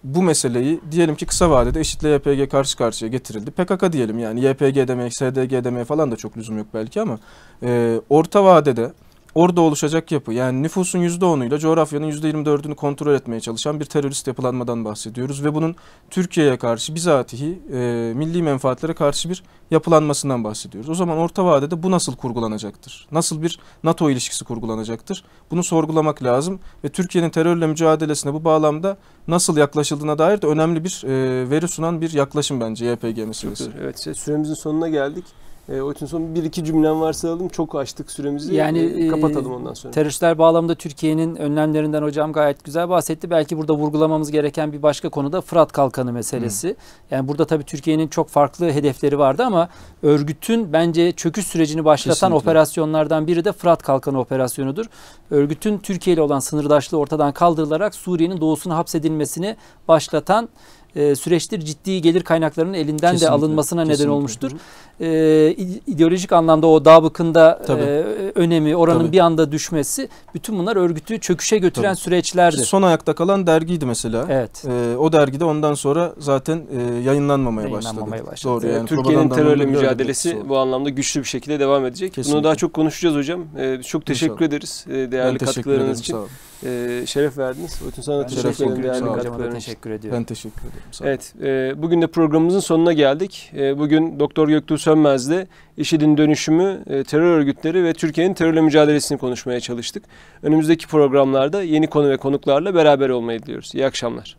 bu meseleyi diyelim ki kısa vadede eşitle YPG karşı karşıya getirildi. PKK diyelim yani YPG demeye, SDG demeye falan da çok lüzum yok belki ama e, orta vadede orada oluşacak yapı yani nüfusun %10'uyla coğrafyanın %24'ünü kontrol etmeye çalışan bir terörist yapılanmadan bahsediyoruz ve bunun Türkiye'ye karşı bizatihi e, milli menfaatlere karşı bir yapılanmasından bahsediyoruz. O zaman orta vadede bu nasıl kurgulanacaktır? Nasıl bir NATO ilişkisi kurgulanacaktır? Bunu sorgulamak lazım ve Türkiye'nin terörle mücadelesine bu bağlamda nasıl yaklaşıldığına dair de önemli bir e, veri sunan bir yaklaşım bence YPG meselesi. Evet, evet işte süremizin sonuna geldik. E, o son bir iki cümlem varsa alalım. Çok açtık süremizi. Yani e, e, kapatalım ondan sonra. Teröristler bağlamında Türkiye'nin önlemlerinden hocam gayet güzel bahsetti. Belki burada vurgulamamız gereken bir başka konu da Fırat Kalkanı meselesi. Hı. Yani burada tabii Türkiye'nin çok farklı hedefleri vardı ama örgütün bence çöküş sürecini başlatan Kesinlikle. operasyonlardan biri de Fırat Kalkanı operasyonudur. Örgütün Türkiye ile olan sınırdaşlığı ortadan kaldırılarak Suriye'nin doğusuna hapsedilmesini başlatan e, süreçtir ciddi gelir kaynaklarının elinden kesinlikle, de alınmasına kesinlikle. neden olmuştur. E, ideolojik anlamda o dağ e, önemi, oranın Tabii. bir anda düşmesi bütün bunlar örgütü çöküşe götüren Tabii. süreçlerdi. son ayakta kalan dergiydi mesela. Evet. E, o dergide ondan sonra zaten e, yayınlanmamaya, yayınlanmamaya başladı. başladı. Doğru yani. Türkiye'nin terörle mücadelesi bu anlamda güçlü bir şekilde devam edecek. Kesinlikle. Bunu daha çok konuşacağız hocam. E, çok teşekkür İnşallah. ederiz e, değerli ben katkılarınız için. Sağ olun e, şeref verdiniz. Bütün sana ben teşekkür ederim. Ben teşekkür ediyorum. Ben teşekkür ederim. evet, e, bugün de programımızın sonuna geldik. E, bugün Doktor Göktuğ Sönmez'de IŞİD'in dönüşümü, e, terör örgütleri ve Türkiye'nin terörle mücadelesini konuşmaya çalıştık. Önümüzdeki programlarda yeni konu ve konuklarla beraber olmayı diliyoruz. İyi akşamlar.